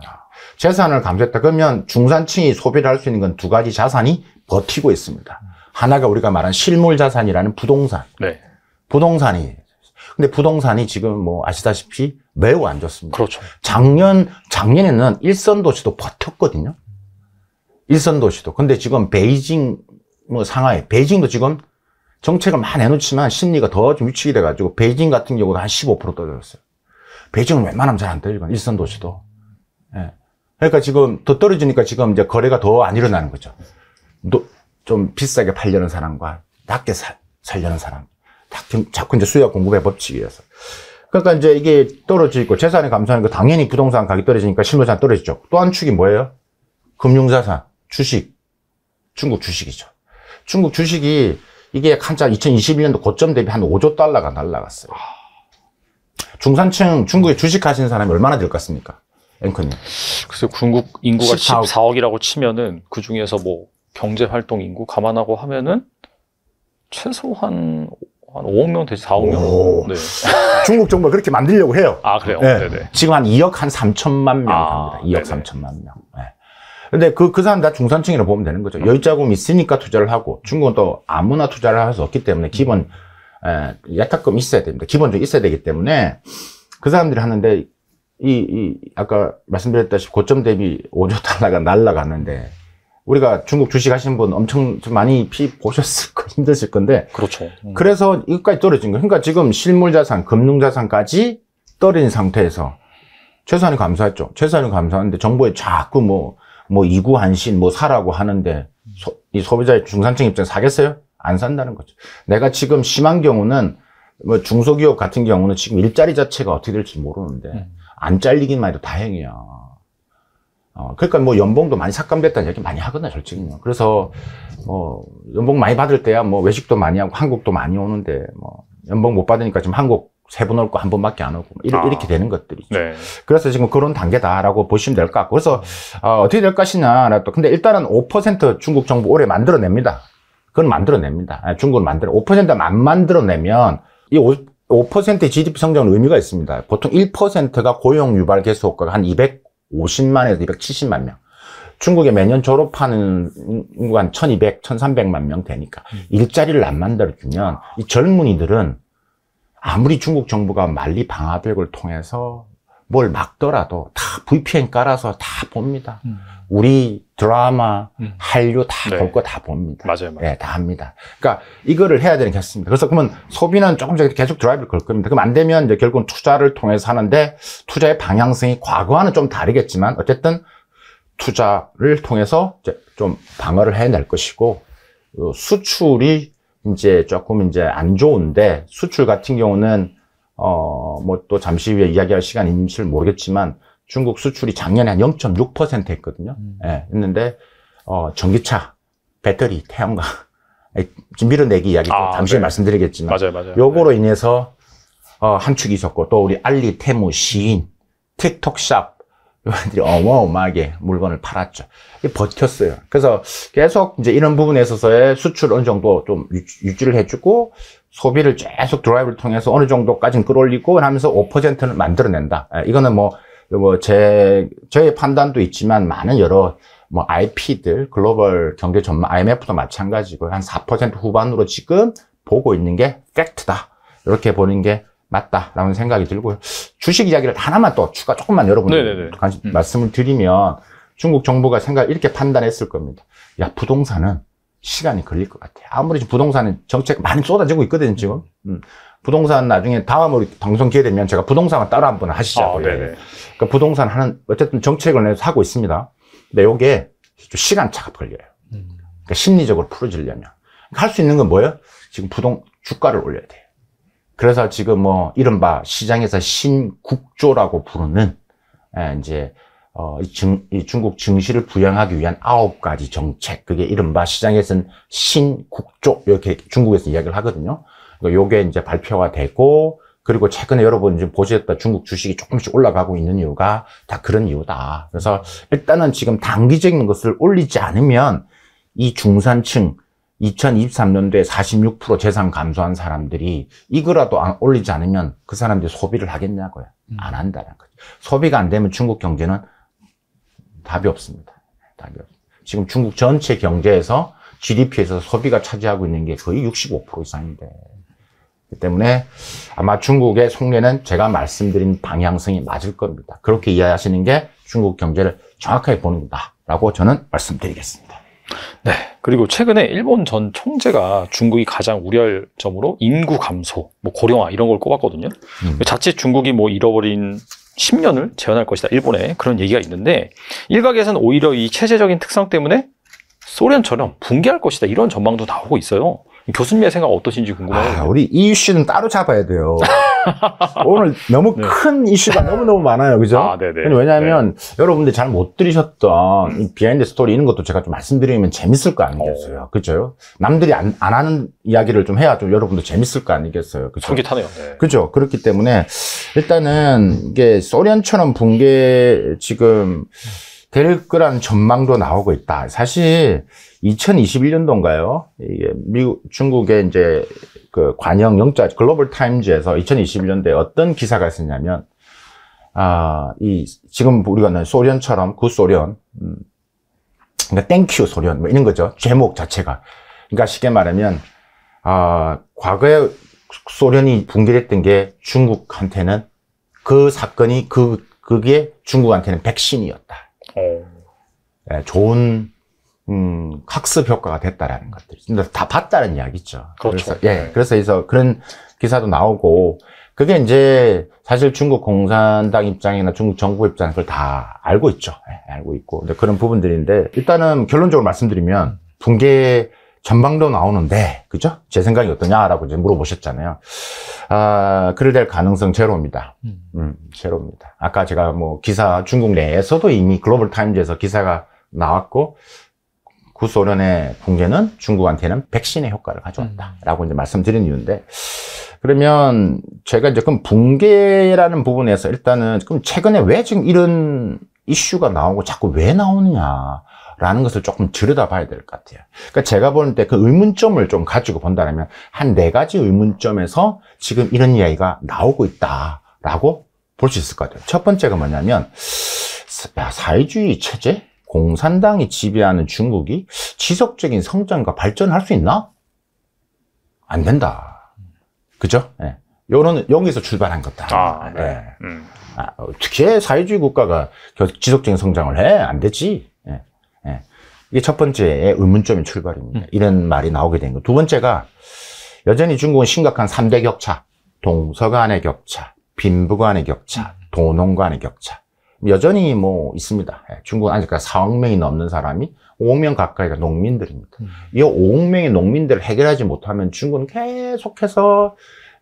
재산을 감소했다 그러면 중산층이 소비를 할 수 있는 건 두 가지 자산이 버티고 있습니다. 하나가 우리가 말한 실물 자산이라는 부동산. 네. 부동산이 근데 부동산이 지금 뭐 아시다시피 매우 안 좋습니다. 그렇죠. 작년 작년에는 일선 도시도 버텼거든요. 일선 도시도. 근데 지금 베이징 뭐 상하이, 베이징도 지금 정책을 많이 해놓지만 심리가 더 좀 위축이 돼가지고 베이징 같은 경우도 한 15% 떨어졌어요. 베이징은 웬만하면 잘 안 떨리고 일선 도시도. 예. 그러니까 지금 더 떨어지니까 지금 이제 거래가 더 안 일어나는 거죠. 좀 비싸게 팔려는 사람과 낮게 살, 살려는 사람. 자꾸 이제 수요와 공급의 법칙이어서. 그러니까 이제 이게 떨어지고 재산이 감소하는거 당연히 부동산 가격이 떨어지니까 실물산 떨어지죠. 또 한 축이 뭐예요? 금융자산, 주식, 중국 주식이죠. 중국 주식이 이게 한참 2021년도 고점 대비 한 5조 달러가 날라갔어요. 중산층 중국에 주식 하시는 사람이 얼마나 될 것 같습니까? 앵커님. 글쎄 중국 인구가 14억. 14억이라고 치면은 그 중에서 뭐 경제 활동 인구 감안하고 하면은 최소한 한 5억 명 되지 4억 명. 네. 중국 정부가 그렇게 만들려고 해요. 아 그래요. 네. 네네. 지금 한 2억 한 3천만 명 아, 갑니다. 2억 네네. 3천만 명. 네. 근데 그, 그 사람 다 중산층이라고 보면 되는 거죠. 여유자금 있으니까 투자를 하고 중국은 또 아무나 투자를 할 수 없기 때문에 기본 에, 예탁금 있어야 됩니다. 기본적으로 있어야 되기 때문에 그 사람들이 하는데 이, 이 아까 말씀드렸다시피 고점 대비 5조 달러가 날라가는데 우리가 중국 주식 하시는 분 엄청 좀 많이 피 보셨을 거 힘드실 건데 그렇죠. 음. 그래서 이것까지 떨어진 거예요. 그러니까 지금 실물 자산, 금융 자산까지 떨어진 상태에서 최소한은 감소했죠. 최소한은 감소하는데 정부에 자꾸 뭐뭐 뭐 이구 한신 뭐 사라고 하는데 소, 이 소비자의 중산층 입장 사겠어요? 안 산다는 거죠. 내가 지금 심한 경우는 뭐 중소기업 같은 경우는 지금 일자리 자체가 어떻게 될지 모르는데 음. 안 잘리긴 말도 다행이야. 어, 그러니까 뭐 연봉도 많이 삭감됐다는 얘기 많이 하거든요, 솔직히. 그래서 뭐 연봉 많이 받을 때야 뭐 외식도 많이 하고 한국도 많이 오는데 뭐 연봉 못 받으니까 지금 한국 세번올거 한 번밖에 안 오고 뭐 이렇게, 아. 이렇게 되는 것들이죠. 네. 그래서 지금 그런 단계다라고 보시면 될 것 같고 그래서 어, 어떻게 될 것이냐 또 근데 일단은 5% 중국 정부 올해 만들어냅니다. 그건 만들어냅니다. 아, 중국은 만들어 5%만 만들어내면 이 5, 5% GDP 성장은 의미가 있습니다. 보통 1%가 고용 유발 개수 효과가 한 200. 5 0만에서 270만 명. 중국에 매년 졸업하는 인구가 한 1200, 1300만 명 되니까 음. 일자리를 안 만들어주면 이 젊은이들은 아무리 중국 정부가 만리 방화벽을 통해서 뭘 막더라도 다 VPN 깔아서 다 봅니다. 음. 우리 드라마, 음. 한류 다 볼 거다 네. 봅니다. 맞아요, 맞아요. 네, 다 합니다. 그러니까 이거를 해야 되는 게 있습니다. 그래서 그러면 소비는 조금씩 계속 드라이브를 걸 겁니다. 그럼 안 되면 이제 결국은 투자를 통해서 하는데 투자의 방향성이 과거와는 좀 다르겠지만 어쨌든 투자를 통해서 이제 좀 방어를 해낼 것이고 어, 수출이 이제 조금 이제 안 좋은데 수출 같은 경우는 어, 뭐또 잠시 후에 이야기할 시간인지 모르겠지만 중국 수출이 작년에 한 0.6% 했거든요. 음. 예, 했는데, 어, 전기차, 배터리, 태양광, 지금 밀어내기 이야기 아, 잠시 네. 말씀드리겠지만. 맞아요, 맞아요. 요거로 네. 인해서, 어, 한 축이 있었고, 또 우리 알리, 테무, 시인, 틱톡샵, 요들이 어마어마하게 물건을 팔았죠. 버텼어요. 그래서 계속 이제 이런 부분에 있어서의 수출 어느 정도 좀 유지를 해주고, 소비를 계속 드라이브를 통해서 어느 정도까지는 끌어올리고 하면서 5를 만들어낸다. 예, 이거는 뭐, 뭐, 제, 저의 판단도 있지만 많은 여러 뭐 IP들, 글로벌 경제 전망, IMF도 마찬가지고 한 4% 후반으로 지금 보고 있는 게 팩트다. 이렇게 보는 게 맞다라는 생각이 들고요. 주식 이야기를 하나만 또 추가 조금만 여러분들 관심, 음. 말씀을 드리면 중국 정부가 생각 이렇게 판단했을 겁니다. 야, 부동산은 시간이 걸릴 것 같아요. 아무리 부동산에 정책 많이 쏟아지고 있거든요, 지금. 음. 부동산 나중에 다음으로 방송 기회 되면 제가 부동산을 따로 한번 하시자고요. 아, 그러니까 부동산 하는 어쨌든 정책을 내서 하고 있습니다. 근데 요게 시간 차가 걸려요. 음. 그러니까 심리적으로 풀어지려면 그러니까 할수 있는 건 뭐예요? 지금 부동 주가를 올려야 돼요. 그래서 지금 뭐 이른바 시장에서 신국조라고 부르는 예, 이제 어, 이, 증, 이 중국 증시를 부양하기 위한 아홉 가지 정책. 그게 이른바 시장에서는 신국조 이렇게 중국에서 이야기를 하거든요. 그러니까 요게 이제 발표가 되고 그리고 최근에 여러분 지금 보셨다 중국 주식이 조금씩 올라가고 있는 이유가 다 그런 이유다. 그래서 일단은 지금 단기적인 것을 올리지 않으면 이 중산층 2023년도에 46% 재산 감소한 사람들이 이거라도 안 올리지 않으면 그 사람들이 소비를 하겠냐고요. 음. 안 한다는 거죠. 소비가 안 되면 중국 경제는 답이 없습니다. 답이 없습니다 지금 중국 전체 경제에서 GDP에서 소비가 차지하고 있는 게 거의 65% 이상인데. 그 때문에 아마 중국의 속내는 제가 말씀드린 방향성이 맞을 겁니다. 그렇게 이해하시는 게 중국 경제를 정확하게 보는 거다라고 저는 말씀드리겠습니다. 네. 그리고 최근에 일본 전 총재가 중국이 가장 우려할 점으로 인구 감소, 뭐 고령화 이런 걸 꼽았거든요. 음. 자칫 중국이 뭐 잃어버린 10년을 재현할 것이다. 일본에 그런 얘기가 있는데 일각에서는 오히려 이 체제적인 특성 때문에 소련처럼 붕괴할 것이다. 이런 전망도 나오고 있어요. 교수님의 생각 어떠신지 궁금해요. 아, 우리 이 이슈는 따로 잡아야 돼요. 오늘 너무 네. 큰 이슈가 너무너무 많아요. 그죠? 아, 네, 네. 왜냐하면 네. 여러분들 잘 못 들으셨던 비하인드 스토리 음. 이런 것도 제가 좀 말씀드리면 재밌을 거 아니겠어요. 어. 그죠? 남들이 안, 안, 하는 이야기를 좀 해야 좀 여러분도 재밌을 거 아니겠어요. 그죠? 솔깃하네요. 네. 그죠? 그렇기 때문에 일단은 이게 소련처럼 붕괴 지금 될 거라는 전망도 나오고 있다. 사실 2021년도인가요? 이게 미국 중국의 이제 그 관영 영자 글로벌 타임즈에서 2021년도에 어떤 기사가 있었냐면 아, 이 지금 우리가 는 소련처럼 그 소련 음, 그러니까 땡큐 소련 뭐 이런 거죠. 제목 자체가. 그러니까 쉽게 말하면 아, 과거에 소련이 붕괴됐던 게 중국한테는 그 사건이 그 그게 중국한테는 백신이었다. 어. 네, 좋은 음, 학습 효과가 됐다라는 것들. 근데 다 봤다는 이야기죠. 그렇죠. 그래서, 예. 네. 그래서 그서 그런 기사도 나오고 그게 이제 사실 중국 공산당 입장이나 중국 정부 입장 그걸 다 알고 있죠. 예, 알고 있고. 근데 그런 부분들인데 일단은 결론적으로 말씀드리면 붕괴 전망도 나오는데 그죠? 제 생각이 어떠냐라고 이제 물어보셨잖아요. 아, 그럴 가능성 제로입니다. 음. 음, 제로입니다. 아까 제가 뭐 기사 중국 내에서도 이미 글로벌 타임즈에서 기사가 나왔고 구소련의 붕괴는 중국한테는 백신의 효과를 가져왔다라고 음. 이제 말씀드린 이유인데 그러면 제가 이제 그럼 붕괴라는 부분에서 일단은 그럼 최근에 왜 지금 이런 이슈가 나오고 자꾸 왜 나오느냐. 라는 것을 조금 들여다봐야 될 것 같아요. 그러니까 제가 보는 때그 의문점을 좀 가지고 본다면 한 네 가지 의문점에서 지금 이런 이야기가 나오고 있다라고 볼 수 있을 것 같아요. 첫 번째가 뭐냐면 사회주의 체제, 공산당이 지배하는 중국이 지속적인 성장과 발전할수 있나? 안 된다. 그죠? 예. 요런 여기서 출발한 거다. 아, 네. 네. 음. 아, 어떻게 사회주의 국가가 지속적인 성장을 해? 안 되지. 예. 예. 이게 첫 번째의 의문점의 출발입니다. 음. 이런 말이 나오게 된 거. 두 번째가 여전히 중국은 심각한 3대 격차. 동서간의 격차, 빈부간의 격차, 음. 도농간의 격차. 여전히 뭐 있습니다. 예, 중국은 아직까지 그러니까 4억 명이 넘는 사람이 5억 명 가까이가 농민들입니다. 음. 이 5억 명의 농민들을 해결하지 못하면 중국은 계속해서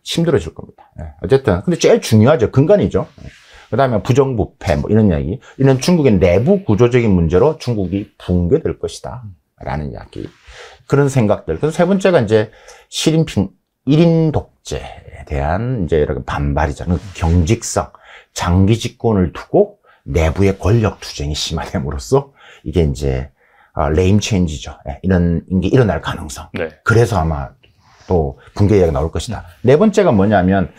힘들어질 겁니다. 예, 어쨌든 근데 제일 중요하죠. 근간이죠. 예. 그 다음에 부정부패 뭐 이런 이야기 이런 중국의 내부 구조적인 문제로 중국이 붕괴될 것이다 라는 이야기 그런 생각들 그래서 세 번째가 이제 시진핑 1인 독재에 대한 이제 이렇게 반발이잖아요 그 경직성 장기 집권을 두고 내부의 권력 투쟁이 심화됨으로써 이게 이제 아, 레임 체인지죠 예, 이런 게 일어날 가능성 네. 그래서 아마 또 붕괴 이야기가 나올 것이다. 네 번째가 뭐냐면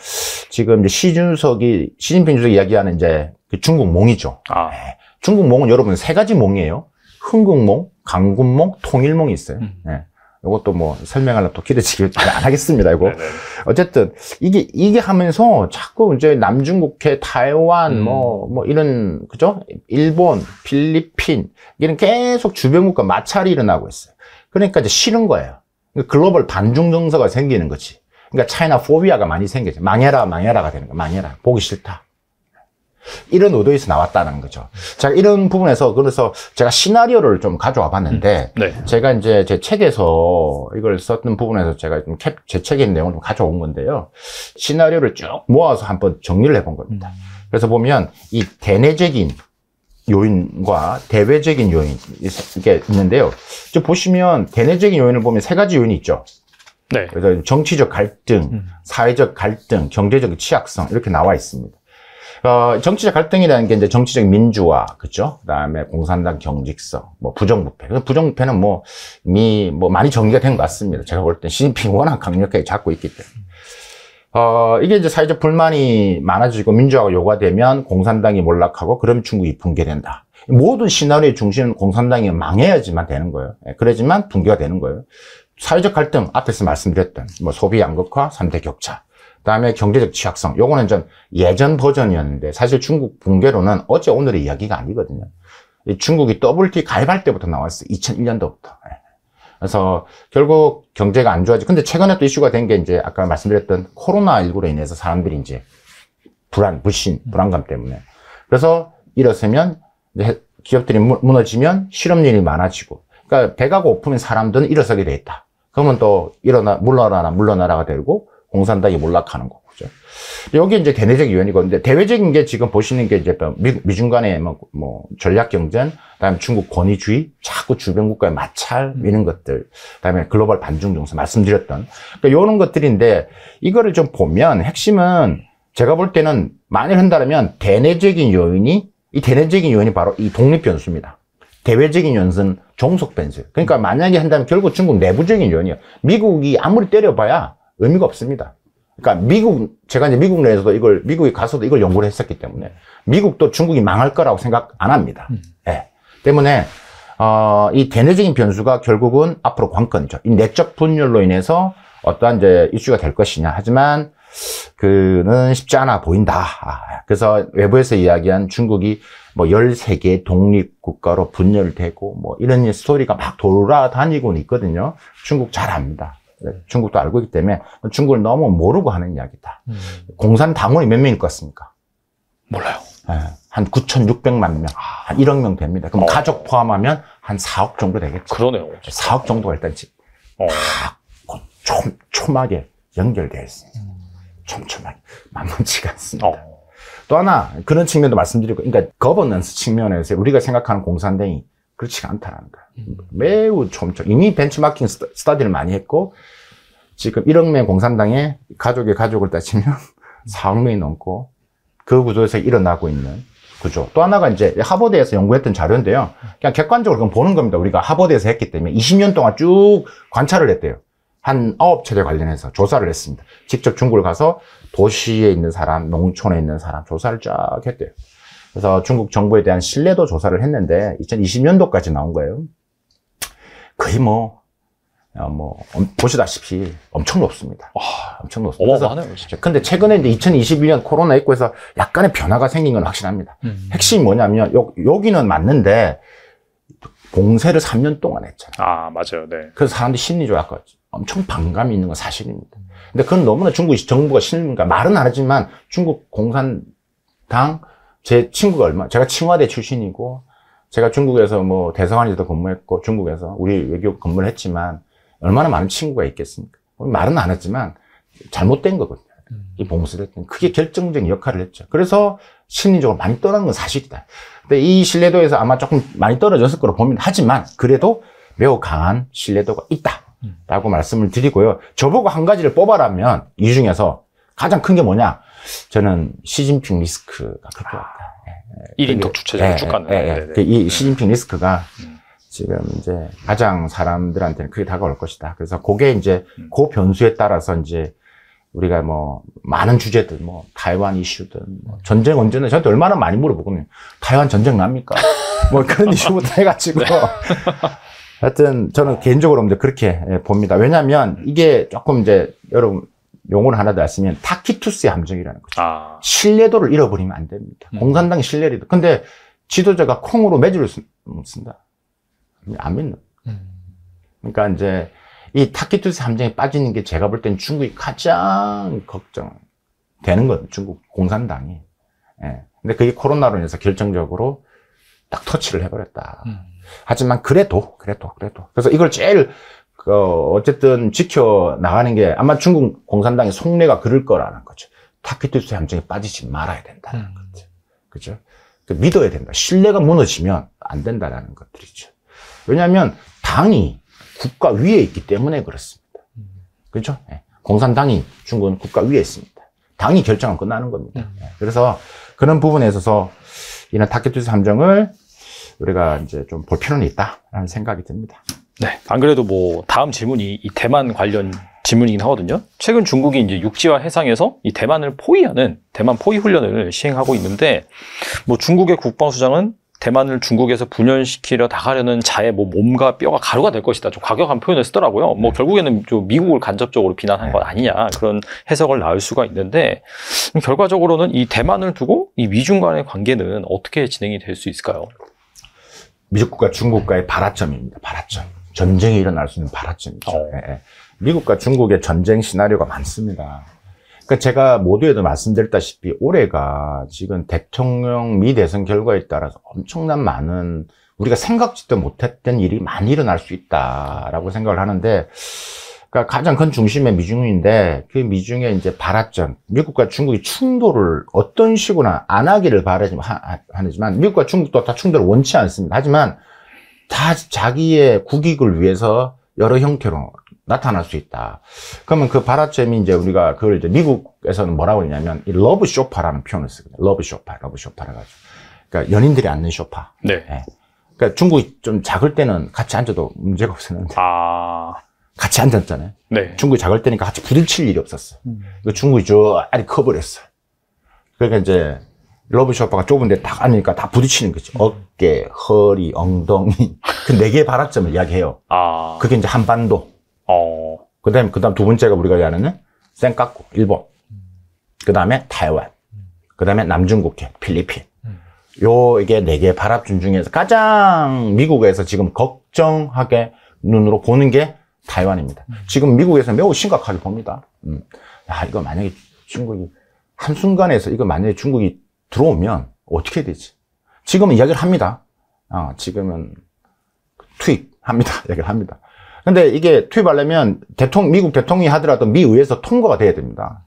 지금 이제 시준석이 시진핑 주석이 이야기하는 이제 그 중국 몽이죠. 아. 네. 중국 몽은 여러분 세 가지 몽이에요. 흥국몽, 강군몽, 통일몽이 있어요. 음. 네. 이것도 뭐 설명하려면 또 길어지길 안 하겠습니다. 이거 네, 네, 네. 어쨌든 이게 이게 하면서 자꾸 이제 남중국해, 타이완 뭐뭐 음. 뭐 이런 그죠? 일본, 필리핀 이런 계속 주변국과 마찰이 일어나고 있어요. 그러니까 이제 싫은 거예요. 그러니까 글로벌 반중 정서가 생기는 거지. 그러니까 차이나 포비아가 많이 생겨져. 망해라, 망해라가 되는 거야. 망해라. 보기 싫다. 이런 의도에서 나왔다는 거죠. 자, 이런 부분에서 그래서 제가 시나리오를 좀 가져와 봤는데 음, 네. 제가 이제 제 책에서 이걸 썼던 부분에서 제가 좀 캡, 제 책의 내용을 좀 가져온 건데요. 시나리오를 쭉 모아서 한번 정리를 해 본 겁니다. 음. 그래서 보면 이 대내적인 요인과 대외적인 요인 이게 있는데요. 저 보시면 대내적인 요인을 보면 세 가지 요인이 있죠. 네. 그래서 정치적 갈등, 음. 사회적 갈등, 경제적 취약성 이렇게 나와 있습니다. 어, 정치적 갈등이라는 게 이제 정치적 민주화, 그죠? 그 다음에 공산당 경직성, 뭐 부정부패. 부정부패는 뭐, 미, 뭐 많이 정리가 된 것 같습니다. 제가 볼 땐 시진핑 워낙 강력하게 잡고 있기 때문에. 어, 이게 이제 사회적 불만이 많아지고 민주화가 요구되면 가 공산당이 몰락하고 그럼 중국이 붕괴된다. 모든 시나리오의 중심은 공산당이 망해야지만 되는 거예요. 예, 그러지만 붕괴가 되는 거예요. 사회적 갈등, 앞에서 말씀드렸던 뭐 소비 양극화, 3대 격차. 그다음에 경제적 취약성. 요거는 전 예전 버전이었는데 사실 중국 붕괴로는 어제 오늘의 이야기가 아니거든요. 중국이 WT 가입할 때부터 나왔어요. 2001년도부터. 그래서 결국 경제가 안 좋아지. 근데 최근에 또 이슈가 된 게 이제 아까 말씀드렸던 코로나19로 인해서 사람들이 이제 불안, 불신, 불안감 때문에. 그래서 이렇으면 이제 기업들이 무너지면 실업률이 많아지고. 그러니까 배가 고프면 사람들은 일어서게 돼 있다. 그러면 또 일어나, 물러나라, 물러나라가 되고 공산당이 몰락하는 거죠 여기 이제 대내적 요인이거든요. 대외적인 게 지금 보시는 게 이제 미, 중 간의 뭐, 뭐 전략 경쟁, 그다음에 중국 권위주의, 자꾸 주변 국가의 마찰 음. 이런 것들, 그다음에 글로벌 반중 정세 말씀드렸던 그러니까 요런 것들인데 이거를 좀 보면 핵심은 제가 볼 때는 많이 한다면 대내적인 요인이 이 대내적인 요인이 바로 이 독립 변수입니다. 대외적인 연습은 종속 변수. 그러니까 만약에 한다면 결국 중국 내부적인 요인이에요. 미국이 아무리 때려봐야 의미가 없습니다. 그러니까 미국 제가 이제 미국 내에서도 이걸 미국이 가서도 이걸 연구를 했었기 때문에 미국도 중국이 망할 거라고 생각 안 합니다. 음. 네. 때문에 어, 이 대내적인 변수가 결국은 앞으로 관건이죠. 이 내적 분열로 인해서 어떠한 이제 이슈가 될 것이냐. 하지만 그는 쉽지 않아 보인다. 아, 그래서 외부에서 이야기한 중국이 뭐 13개 독립국가로 분열되고 뭐 이런 스토리가 막 돌아다니고 있거든요. 중국 잘 압니다. 네, 중국도 알고 있기 때문에 중국을 너무 모르고 하는 이야기다. 음. 공산 당원이 몇 명일 것 같습니까? 몰라요. 네, 한 9,600만 명, 한 1억 명 됩니다. 그럼 어. 가족 포함하면 한 4억 정도 되겠죠. 그러네요. 4억 정도가 일단 어. 다 촘, 촘하게 연결되어 있습니다. 음. 촘촘하게. 만만치가 않습니다. 어. 또 하나, 그런 측면도 말씀드리고, 그러니까 거버넌스 측면에서 우리가 생각하는 공산당이 그렇지가 않다는 거예요. 매우 엄청 이미 벤치마킹 스타디를 많이 했고 지금 1억 명 공산당에 가족의 가족을 따지면 4억 명이 넘고 그 구조에서 일어나고 있는 구조. 또 하나가 이제 하버드에서 연구했던 자료인데요. 그냥 객관적으로 그건 보는 겁니다. 우리가 하버드에서 했기 때문에 20년 동안 쭉 관찰을 했대요. 한 아홉 차례 관련해서 조사를 했습니다. 직접 중국을 가서 도시에 있는 사람, 농촌에 있는 사람 조사를 쫙 했대요. 그래서 중국 정부에 대한 신뢰도 조사를 했는데 2020년도까지 나온 거예요. 거의 뭐, 어, 뭐, 보시다시피 엄청 높습니다. 아, 엄청 높습니다. 어마어요 근데 최근에 이제 2021년 코로나 있고해서 약간의 변화가 생긴 건 확실합니다. 음. 핵심이 뭐냐면 요, 여기는 맞는데 봉쇄를 3년 동안 했잖아요. 아, 맞아요. 네. 그래서 사람들이 심리적으로 아까 엄청 반감이 있는 건 사실입니다. 근데 그건 너무나 중국 정부가 싫으니까 말은 안 하지만 중국 공산당 제 친구가 얼마 제가칭华대 출신이고 제가 중국에서 뭐대성관에서도 근무했고 중국에서 우리 외교 근무를 했지만 얼마나 많은 친구가 있겠습니까? 말은 안 했지만 잘못된 거거든요. 음. 이봉쇄했던 크게 결정적인 역할을 했죠. 그래서 심리적으로 많이 떠난 건 사실이다. 근데 이 신뢰도에서 아마 조금 많이 떨어졌을 거로 봅니다. 하지만 그래도 매우 강한 신뢰도가 있다라고 음. 말씀을 드리고요. 저보고 한 가지를 뽑아라면 이 중에서 가장 큰 게 뭐냐? 저는 시진핑 리스크가 클 것 같다. 아. 1인 독주체제로 쭉 가는. 예, 예, 네, 네, 네. 그 이 시진핑 리스크가 음. 지금 이제 가장 사람들한테는 크게 다가올 것이다. 그래서 그게 이제 음. 그 변수에 따라서 이제 우리가 뭐 많은 주제들 뭐 타이완 이슈든 뭐 음. 전쟁 언제는 저한테 얼마나 많이 물어보거든요. 타이완 전쟁 납니까? 뭐 그런 이슈부터 해가지고 네. 하여튼 저는 개인적으로 이제 그렇게 예, 봅니다. 왜냐하면 음. 이게 조금 이제 여러분 용어를 하나 더했으면 타키투스의 함정이라는 거죠. 아. 신뢰도를 잃어버리면 안 됩니다. 음. 공산당의 신뢰도. 근데 지도자가 콩으로 매주를 쓴, 음, 다안 믿는. 음. 그러니까 이제 이 타키투스 함정에 빠지는 게 제가 볼 땐 중국이 가장 걱정되는 건 중국 공산당이. 예. 근데 그게 코로나로 인해서 결정적으로 딱 터치를 해버렸다. 음. 하지만 그래도, 그래도, 그래도. 그래서 이걸 제일 그 어쨌든 지켜 나가는 게 아마 중국 공산당의 속내가 그럴 거라는 거죠. 타키투스 함정에 빠지지 말아야 된다는 음. 거죠. 그죠? 그 믿어야 된다. 신뢰가 무너지면 안 된다라는 것들이죠. 왜냐하면 당이 국가 위에 있기 때문에 그렇습니다. 그렇죠? 예. 공산당이 중국은 국가 위에 있습니다. 당이 결정은 끝나는 겁니다. 음. 예. 그래서 그런 부분에 있어서 이런 타키투스 함정을 우리가 이제 좀 볼 필요는 있다라는 생각이 듭니다. 네. 안 그래도 뭐 다음 질문이 이 대만 관련 질문이긴 하거든요. 최근 중국이 이제 육지와 해상에서 이 대만을 포위하는 대만 포위 훈련을 시행하고 있는데 뭐 중국의 국방수장은 대만을 중국에서 분열시키려 나가려는 자의 뭐 몸과 뼈가 가루가 될 것이다. 좀 과격한 표현을 쓰더라고요. 뭐 네. 결국에는 좀 미국을 간접적으로 비난한 것 네. 아니냐 그런 해석을 낳을 수가 있는데 결과적으로는 이 대만을 두고 이 미중 간의 관계는 어떻게 진행이 될 수 있을까요? 미국과 중국과의 발화점입니다. 발화점. 전쟁이 일어날 수 있는 발화점이죠. 어. 예, 예, 미국과 중국의 전쟁 시나리오가 많습니다. 그러니까 제가 모두에도 말씀드렸다시피 올해가 지금 대통령 미 대선 결과에 따라서 엄청난 많은 우리가 생각지도 못했던 일이 많이 일어날 수 있다라고 생각을 하는데 그러니까 가장 큰 중심의 미중인데 그 미중의 이제 발화점 미국과 중국이 충돌을 어떤 식으로나 안 하기를 바라지만 미국과 중국도 다 충돌을 원치 않습니다. 하지만 다 자기의 국익을 위해서 여러 형태로 나타날 수 있다. 그러면 그 발화점이 이제 우리가 그걸 이제 미국에서는 뭐라고 그 하냐면 이 러브 쇼파라는 표현을 쓰거든요. 러브 쇼파, 러브 쇼파라 가지고. 그러니까 연인들이 앉는 쇼파. 네. 네. 그러니까 중국이 좀 작을 때는 같이 앉아도 문제가 없었는데. 아. 같이 앉았잖아요. 네. 중국이 작을 때니까 같이 부딪힐 일이 없었어. 음. 그 중국이 저아니 커버렸어. 그러니까 이제 러브쇼퍼가 좁은데 다 가니까 다 부딪히는 거죠. 어깨, 허리, 엉덩이. 그 네 개의 발화점을 이야기해요. 아. 그게 이제 한반도. 어. 그 다음에, 그 다음 두 번째가 우리가 얘기하는 센카쿠, 일본. 그 다음에 타이완. 그 다음에 남중국해, 필리핀. 음. 요, 이게 네 개의 발화점 중에서 가장 미국에서 지금 걱정하게 눈으로 보는 게 타이완입니다. 음. 지금 미국에서 매우 심각하게 봅니다. 음. 야, 이거 만약에 중국이 한순간에서 이거 만약에 중국이 들어오면 어떻게 되지? 지금은 이야기를 합니다. 어, 지금은 투입합니다. 이야기를 합니다. 근데 이게 투입하려면 대통령, 미국 대통령이 하더라도 미 의회에서 통과가 돼야 됩니다.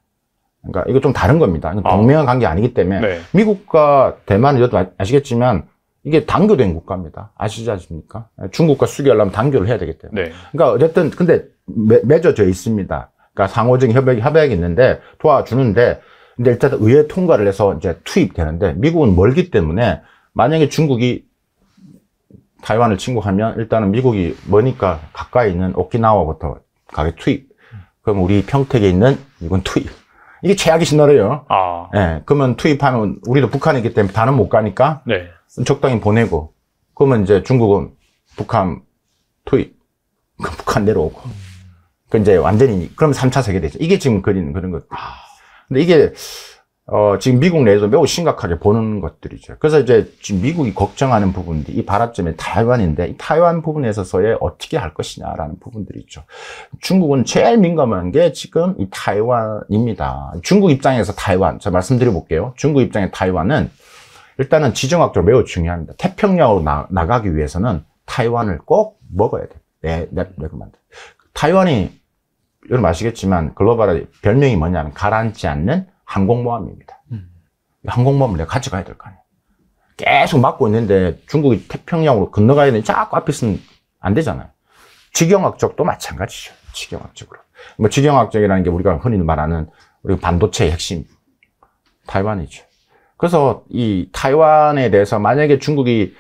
그러니까 이거 좀 다른 겁니다. 아. 동맹한 관계 아니기 때문에 네. 미국과 대만은 여도 아, 아시겠지만 이게 단교된 국가입니다. 아시지 않습니까? 중국과 수교하려면 단교를 해야 되기 때문에. 네. 그러니까 어쨌든 근데 맺어져 있습니다. 그러니까 상호적인 협약이 협약이 있는데 도와주는데 근데 일단 의회 통과를 해서 이제 투입되는데 미국은 멀기 때문에 만약에 중국이 타이완을 침공하면 일단은 미국이 머니까 가까이 있는 오키나와부터 가게 투입. 그럼 우리 평택에 있는 이건 투입. 이게 최악의 신나래요 아. 예. 그러면 투입하면 우리도 북한이 있기 때문에 다는 못 가니까 네. 적당히 보내고 그러면 이제 중국은 북한 투입. 그럼 북한 내려오고. 그 이제 완전히 그럼 3차 세계대전. 이게 지금 그리는 그런 것. 아. 근데 이게 어, 지금 미국 내에서 매우 심각하게 보는 것들이죠. 그래서 이제 지금 미국이 걱정하는 부분이 이발화점이 타이완인데 이 타이완 부분에 서서의 어떻게 할 것이냐라는 부분들이 있죠. 중국은 제일 민감한 게 지금 이 타이완입니다. 중국 입장에서 타이완, 제가 말씀드려 볼게요. 중국 입장의 타이완은 일단은 지정학적으로 매우 중요합니다. 태평양으로 나, 가기 위해서는 타이완을 꼭 먹어야 돼. 네, 내, 내, 내, 내, 타이완이 여러분 아시겠지만 글로벌의 별명이 뭐냐면 가라앉지 않는 항공모함입니다. 음. 항공모함을 내가 같이 가야 될 거 아니에요. 계속 막고 있는데 중국이 태평양으로 건너가야 되는데 자꾸 앞에 있으안 되잖아요. 지경학적도 마찬가지죠. 지경학적으로. 뭐 지경학적이라는 게 우리가 흔히 말하는 우리 반도체의 핵심 타이완이죠. 그래서 이 타이완에 대해서 만약에 중국이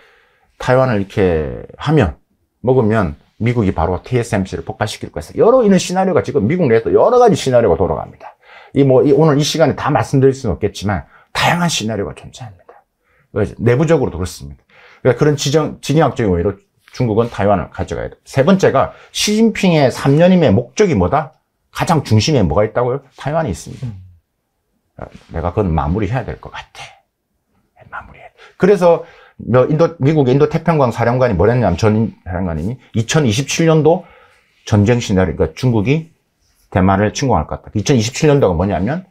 타이완을 이렇게 하면 먹으면 미국이 바로 TSMC를 폭발시킬 것예요 여러 이런 시나리오가 지금 미국 내에서 여러 가지 시나리오가 돌아갑니다. 이 뭐, 이 오늘 이 시간에 다 말씀드릴 수는 없겠지만, 다양한 시나리오가 존재합니다. 내부적으로도 그렇습니다. 그러니까 그런 지정, 지정학적인 오해로 중국은 타이완을 가져가야 돼. 세 번째가 시진핑의 3년임의 목적이 뭐다? 가장 중심에 뭐가 있다고요? 타이완이 있습니다. 음. 내가 그건 마무리해야 될 것 같아. 마무리해. 그래서 뭐 인도, 미국의 인도 태평양 사령관이 뭐랬냐면 전 사령관이 2027년도 전쟁 시나리오, 그러니까 중국이 대만을 침공할 것 같다. 2027년도가 뭐냐면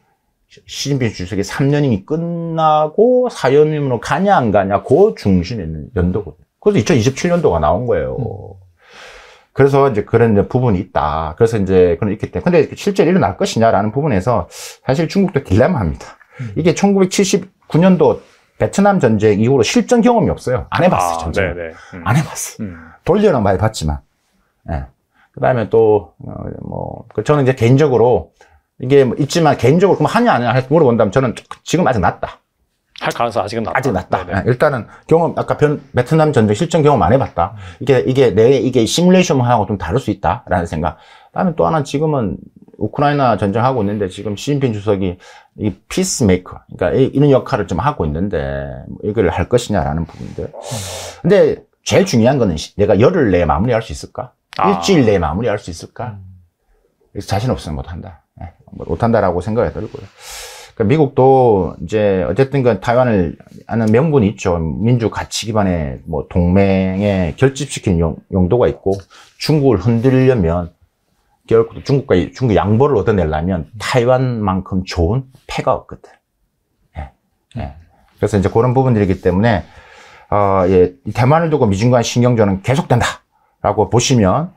시진핑 주석이 3년이 끝나고 4임으로 가냐 안 가냐 그 중심에 있는 연도거든요. 그래서 2027년도가 나온 거예요. 음. 그래서 이제 그런 이제 부분이 있다. 그래서 이제 그런 있기 때문에 근데 실제로 일어날 것이냐라는 부분에서 사실 중국도 딜레마입니다. 음. 이게 1979년도 베트남 전쟁 이후로 실전 경험이 없어요. 안 아, 해봤어요, 전쟁. 네, 네. 음. 안 해봤어요. 음. 돌려는 많이 봤지만. 예. 그 다음에 또, 어, 뭐, 그 저는 이제 개인적으로, 이게 뭐 있지만 개인적으로 그럼 하냐, 안 하냐 물어본다면 저는 지금 아직 낫다. 할 가능성 아직은 낮다. 아직 낫다 네, 예, 일단은 경험, 아까 변, 베트남 전쟁 실전 경험 안 해봤다. 이게, 이게 내, 이게 시뮬레이션하고 좀 다를 수 있다라는 생각. 그 다음에 또 하나 지금은 우크라이나 전쟁하고 있는데 지금 시진핑 주석이 이 피스메이커, 그러니까 이런 역할을 좀 하고 있는데 뭐 이걸 할 것이냐라는 부분들. 근데 제일 중요한 거는 내가 열흘 내에 마무리할 수 있을까? 아. 일주일 내에 마무리할 수 있을까? 음. 그래서 자신 없으면 못한다. 예, 뭐 못한다라고 생각이 들고요. 그니까 미국도 이제 어쨌든 그 타이완을 아는 명분이 있죠. 민주 가치 기반의 뭐 동맹에 결집시킨 용, 용도가 있고 중국을 흔들려면 결국 중국과 중국 양보를 얻어내려면 음. 타이완만큼 좋은 패가 없거든. 예. 예. 그래서 이제 그런 부분들이기 때문에 어, 예, 대만을 두고 미중 간 신경전은 계속된다라고 보시면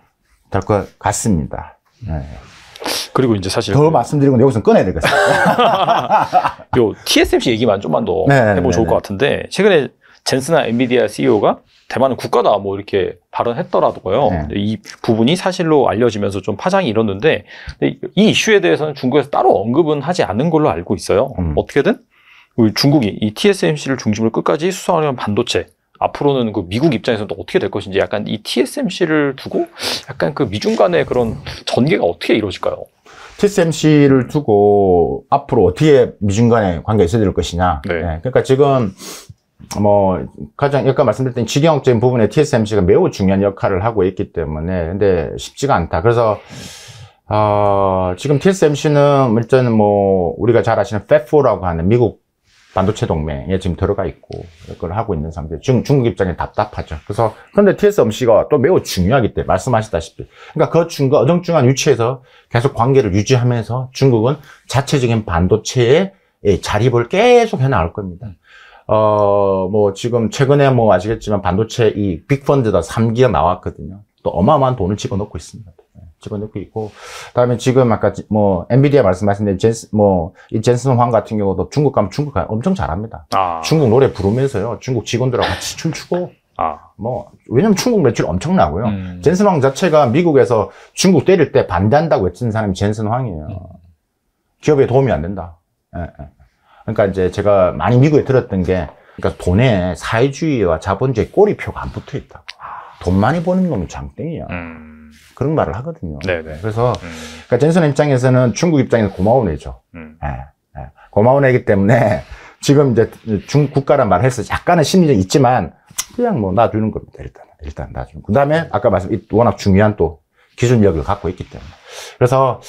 될 것 같습니다. 예. 그리고 이제 사실 더 그... 말씀드리고 여기서 꺼내야 되겠어요. 요 TSMC 얘기만 좀만 더 네네, 네, 해보면 네네. 좋을 네, 것 네. 같은데 최근에 젠스나 엔비디아 CEO가 대만은 국가다 뭐 이렇게 발언했더라고요. 네. 이 부분이 사실로 알려지면서 좀 파장이 일었는데 이 이슈에 대해서는 중국에서 따로 언급은 하지 않은 걸로 알고 있어요. 음. 어떻게든 중국이 이 TSMC를 중심으로 끝까지 수사하려면 반도체 앞으로는 그 미국 입장에서는 또 어떻게 될 것인지 약간 이 TSMC를 두고 약간 그 미중 간의 그런 전개가 어떻게 이루어질까요? TSMC를 두고 앞으로 어떻게 미중 간의 관계가 있어야 될 것이냐. 네. 네. 그러니까 지금 뭐 가장 아까 말씀드렸던 직영적인 부분에 TSMC가 매우 중요한 역할을 하고 있기 때문에 근데 쉽지가 않다. 그래서 어, 지금 TSMC는 일단 뭐 우리가 잘 아시는 페4라고 하는 미국 반도체 동맹에 지금 들어가 있고 그걸 하고 있는 상태. 중 중국 입장에 답답하죠. 그래서 그런데 TSMC가 또 매우 중요하기 때문에 말씀하셨다시피 그러니까 그 중간 어정중한 위치에서 계속 관계를 유지하면서 중국은 자체적인 반도체에 자립을 계속 해 나올 겁니다. 어, 뭐 지금 최근에 뭐 아시겠지만 반도체 이 빅펀드다 3기가 나왔거든요. 또 어마어마한 돈을 집어넣고 있습니다. 네, 집어넣고 있고, 다음에 지금 아까 뭐 엔비디아 말씀하신 대 젠스 뭐이 젠슨 황 같은 경우도 중국 가면 중국 가면 엄청 잘합니다. 아. 중국 노래 부르면서요, 중국 직원들하고 같이 춤추고. 아. 뭐 왜냐면 중국 매출 엄청나고요. 음. 젠슨 황 자체가 미국에서 중국 때릴 때 반대한다고 외치는 사람이 젠슨 황이에요. 음. 기업에 도움이 안 된다. 예, 예. 그러니까 이제 제가 많이 미국에 들었던 게 그러니까 돈에 사회주의와 자본주의 꼬리표가 안 붙어 있다고. 돈 많이 버는 놈이 장땡이야. 음. 그런 말을 하거든요. 네네. 네. 그래서 음. 그러니까 젠슨 입장에서는 중국 입장에서 고마운 애죠. 음. 네, 네. 고마운 애기 때문에 지금 이제 중 국가란 국 말을 해서 약간의 심리적 있지만 그냥 뭐 놔두는 겁니다. 일단 일단 놔주는. 그 다음에 아까 말씀 워낙 중요한 또 기술력을 갖고 있기 때문에. 그래서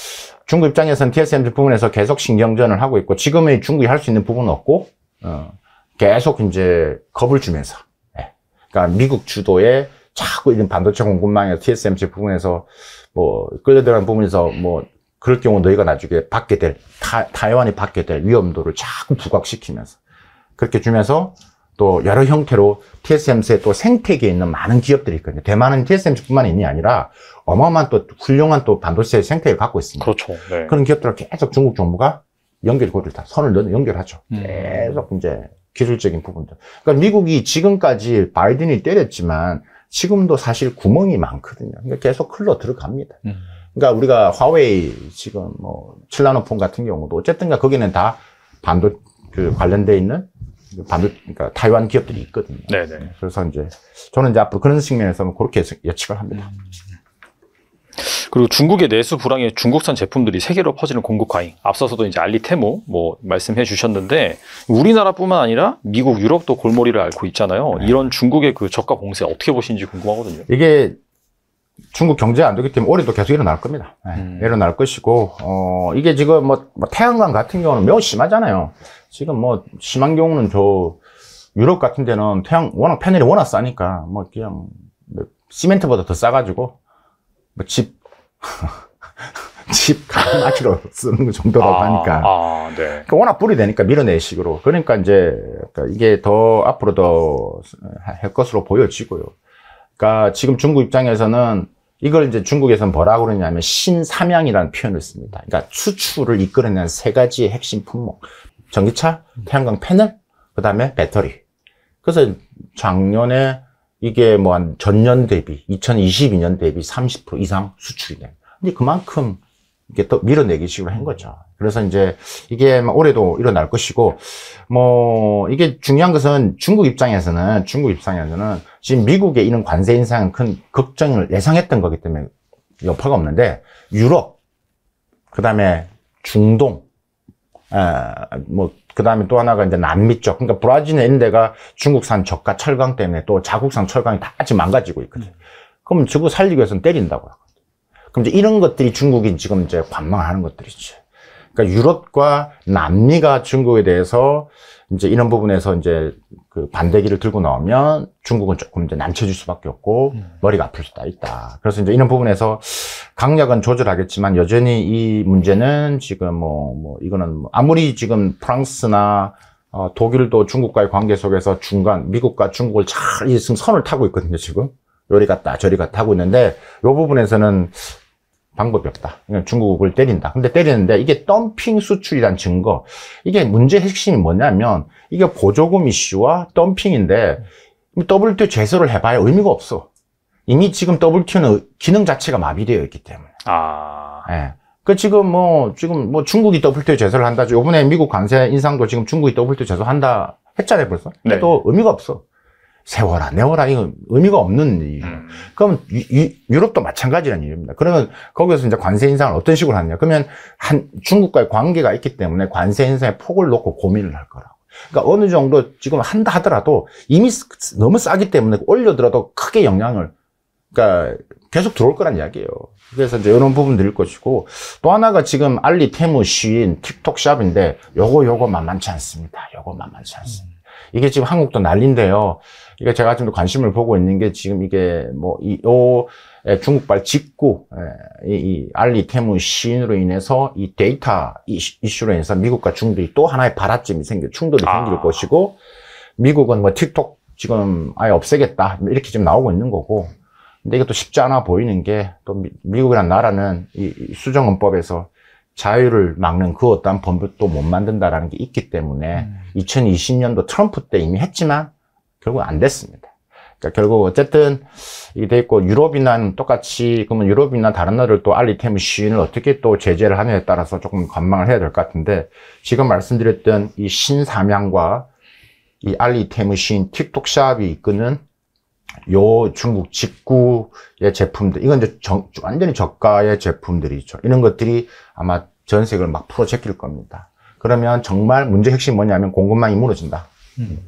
중국 입장에서는 TSMC 부분에서 계속 신경전을 하고 있고 지금의 중국이 할 수 있는 부분은 없고 어, 계속 이제 겁을 주면서 예. 그러니까 미국 주도의 자꾸 이런 반도체 공급망에서 TSMC 부분에서 뭐 끌려들어간 부분에서 뭐 그럴 경우 너희가 나중에 받게 될 타, 타이완이 받게 될 위험도를 자꾸 부각시키면서 그렇게 주면서 또 여러 형태로 TSMC의 또 생태계에 있는 많은 기업들이 있거든요. 대만은 TSMC뿐만이 아니라 어마어마한 또 훌륭한 또 반도체 생태를 갖고 있습니다. 그렇죠. 네. 그런 기업들을 계속 중국 정부가 연결 고리를 다 선을 넣는 연결하죠. 음. 계속 이제 기술적인 부분들. 그러니까 미국이 지금까지 바이든이 때렸지만 지금도 사실 구멍이 많거든요. 그러니까 계속 흘러 들어갑니다. 음. 그러니까 우리가 화웨이 지금 뭐 7나노 폰 같은 경우도 어쨌든가 거기는 다 반도 그 관련돼 있는 반도 그러니까 타이완 기업들이 있거든요. 네네. 네. 그래서 이제 저는 이제 앞으로 그런 측면에서 그렇게 예측을 합니다. 음. 그리고 중국의 내수 불황에 중국산 제품들이 세계로 퍼지는 공급 과잉. 앞서서도 이제 알리테모 뭐 말씀해 주셨는데 우리나라뿐만 아니라 미국, 유럽도 골머리를 앓고 있잖아요. 네. 이런 중국의 그 저가 봉쇄 어떻게 보시는지 궁금하거든요. 이게 중국 경제 안 되기 때문에 올해도 계속 일어날 겁니다. 네, 음. 일어날 것이고, 어, 이게 지금 뭐, 뭐, 태양광 같은 경우는 매우 심하잖아요. 지금 뭐, 심한 경우는 저, 유럽 같은 데는 태양, 워낙 패널이 워낙 싸니까, 뭐, 그냥, 뭐 시멘트보다 더 싸가지고, 뭐 집, 집 가마치로 쓰는 정도라고 아, 하니까. 아, 네. 그러니까 워낙 불이 되니까 밀어내식으로. 그러니까 이제 그러니까 이게 더 앞으로 더 할 것으로 보여지고요. 그러니까 지금 중국 입장에서는 이걸 이제 중국에서는 뭐라고 그러냐면 신삼양이라는 표현을 씁니다. 그러니까 수출을 이끌어낸 세 가지의 핵심 품목. 전기차, 태양광 패널, 그 다음에 배터리. 그래서 작년에 이게 뭐 한 전년 대비 2022년 대비 30% 이상 수출이 됩니다. 근데 그만큼 이게 또 밀어내기 식으로 한 거죠. 그래서 이제 이게 뭐 올해도 일어날 것이고 뭐 이게 중요한 것은 중국 입장에서는 중국 입장에서는 지금 미국의 이런 관세 인상은 큰 걱정을 예상했던 거기 때문에 여파가 없는데 유럽 그다음에 중동 아, 뭐그 다음에 또 하나가 이제 남미 쪽. 그러니까 브라질이나 이 데가 중국산 저가 철강 때문에 또 자국산 철강이 다 같이 망가지고 있거든. 음. 그럼 지구 살리기 위해서는 때린다고. 그럼 이제 이런 것들이 중국이 지금 이제 관망하는 것들이지. 그러니까 유럽과 남미가 중국에 대해서 이제 이런 부분에서 이제 그 반대기를 들고 나오면 중국은 조금 이제 난처질 해 수밖에 없고 음. 머리가 아플 수도 있다. 그래서 이제 이런 부분에서 강력은 조절하겠지만 여전히 이 문제는 지금 뭐, 뭐 이거는 뭐 아무리 지금 프랑스나 어, 독일도 중국과의 관계 속에서 중간 미국과 중국을 잘 지금 선을 타고 있거든요 지금 요리 갔다 저리 갔다 하고 있는데 요 부분에서는 방법이 없다 중국을 때린다 근데 때리는데 이게 덤핑 수출이란 증거 이게 문제 핵심이 뭐냐면 이게 보조금 이슈와 덤핑인데 WTO 제소를 해봐야 의미가 없어 이미 지금 WQ는 기능 자체가 마비되어 있기 때문에. 아. 예. 그 지금 뭐 지금 뭐 중국이 WTO 제소를 한다죠. 요번에 미국 관세 인상도 지금 중국이 WTO 제소한다 했잖아요, 벌써. 근데 네. 또 의미가 없어. 세워라, 내워라, 이거 의미가 없는 일이죠. 음. 그럼 유, 유 럽도 마찬가지라는 일입니다. 그러면 거기서 이제 관세 인상을 어떤 식으로 하느냐. 그러면 한, 중국과의 관계가 있기 때문에 관세 인상의 폭을 놓고 고민을 할 거라고. 그러니까 어느 정도 지금 한다 하더라도 이미 너무 싸기 때문에 올려들어도 크게 영향을 그러니까 계속 들어올 거란 이야기예요. 그래서 이제 이런 부분들일 것이고 또 하나가 지금 알리, 테무, 쉬인, 틱톡샵인데 요거 요거 만만치 않습니다. 요거 만만치 않습니다. 이게 지금 한국도 난리인데요 이게 제가 지금 관심을 보고 있는 게 지금 이게 뭐이 요 중국발 직구 예, 이, 이 알리, 테무, 쉬인으로 인해서 이 데이터 이슈로 인해서 미국과 중국이 또 하나의 발화점이 생겨 충돌이 아. 생길 것이고 미국은 뭐 틱톡 지금 아예 없애겠다 이렇게 지금 나오고 있는 거고 근데 이것도 쉽지 않아 보이는 게 또 미국이란 나라는 이 수정헌법에서 자유를 막는 그 어떠한 법도 못 만든다라는 게 있기 때문에 음. 2020년도 트럼프 때 이미 했지만 결국 안 됐습니다. 그러니까 결국 어쨌든 이게 돼 있고 유럽이나 똑같이 그러면 유럽이나 다른 나라를 또 알리템 시인을 어떻게 또 제재를 하느냐에 따라서 조금 관망을 해야 될 것 같은데 지금 말씀드렸던 이 신사명과 이 알리템 시인 틱톡샵이 이끄는 요 중국 직구의 제품들 이건 이제 정, 완전히 저가의 제품들이죠 이런 것들이 아마 전세를 막 풀어 제낄 겁니다 그러면 정말 문제 핵심이 뭐냐면 공급망이 무너진다 음.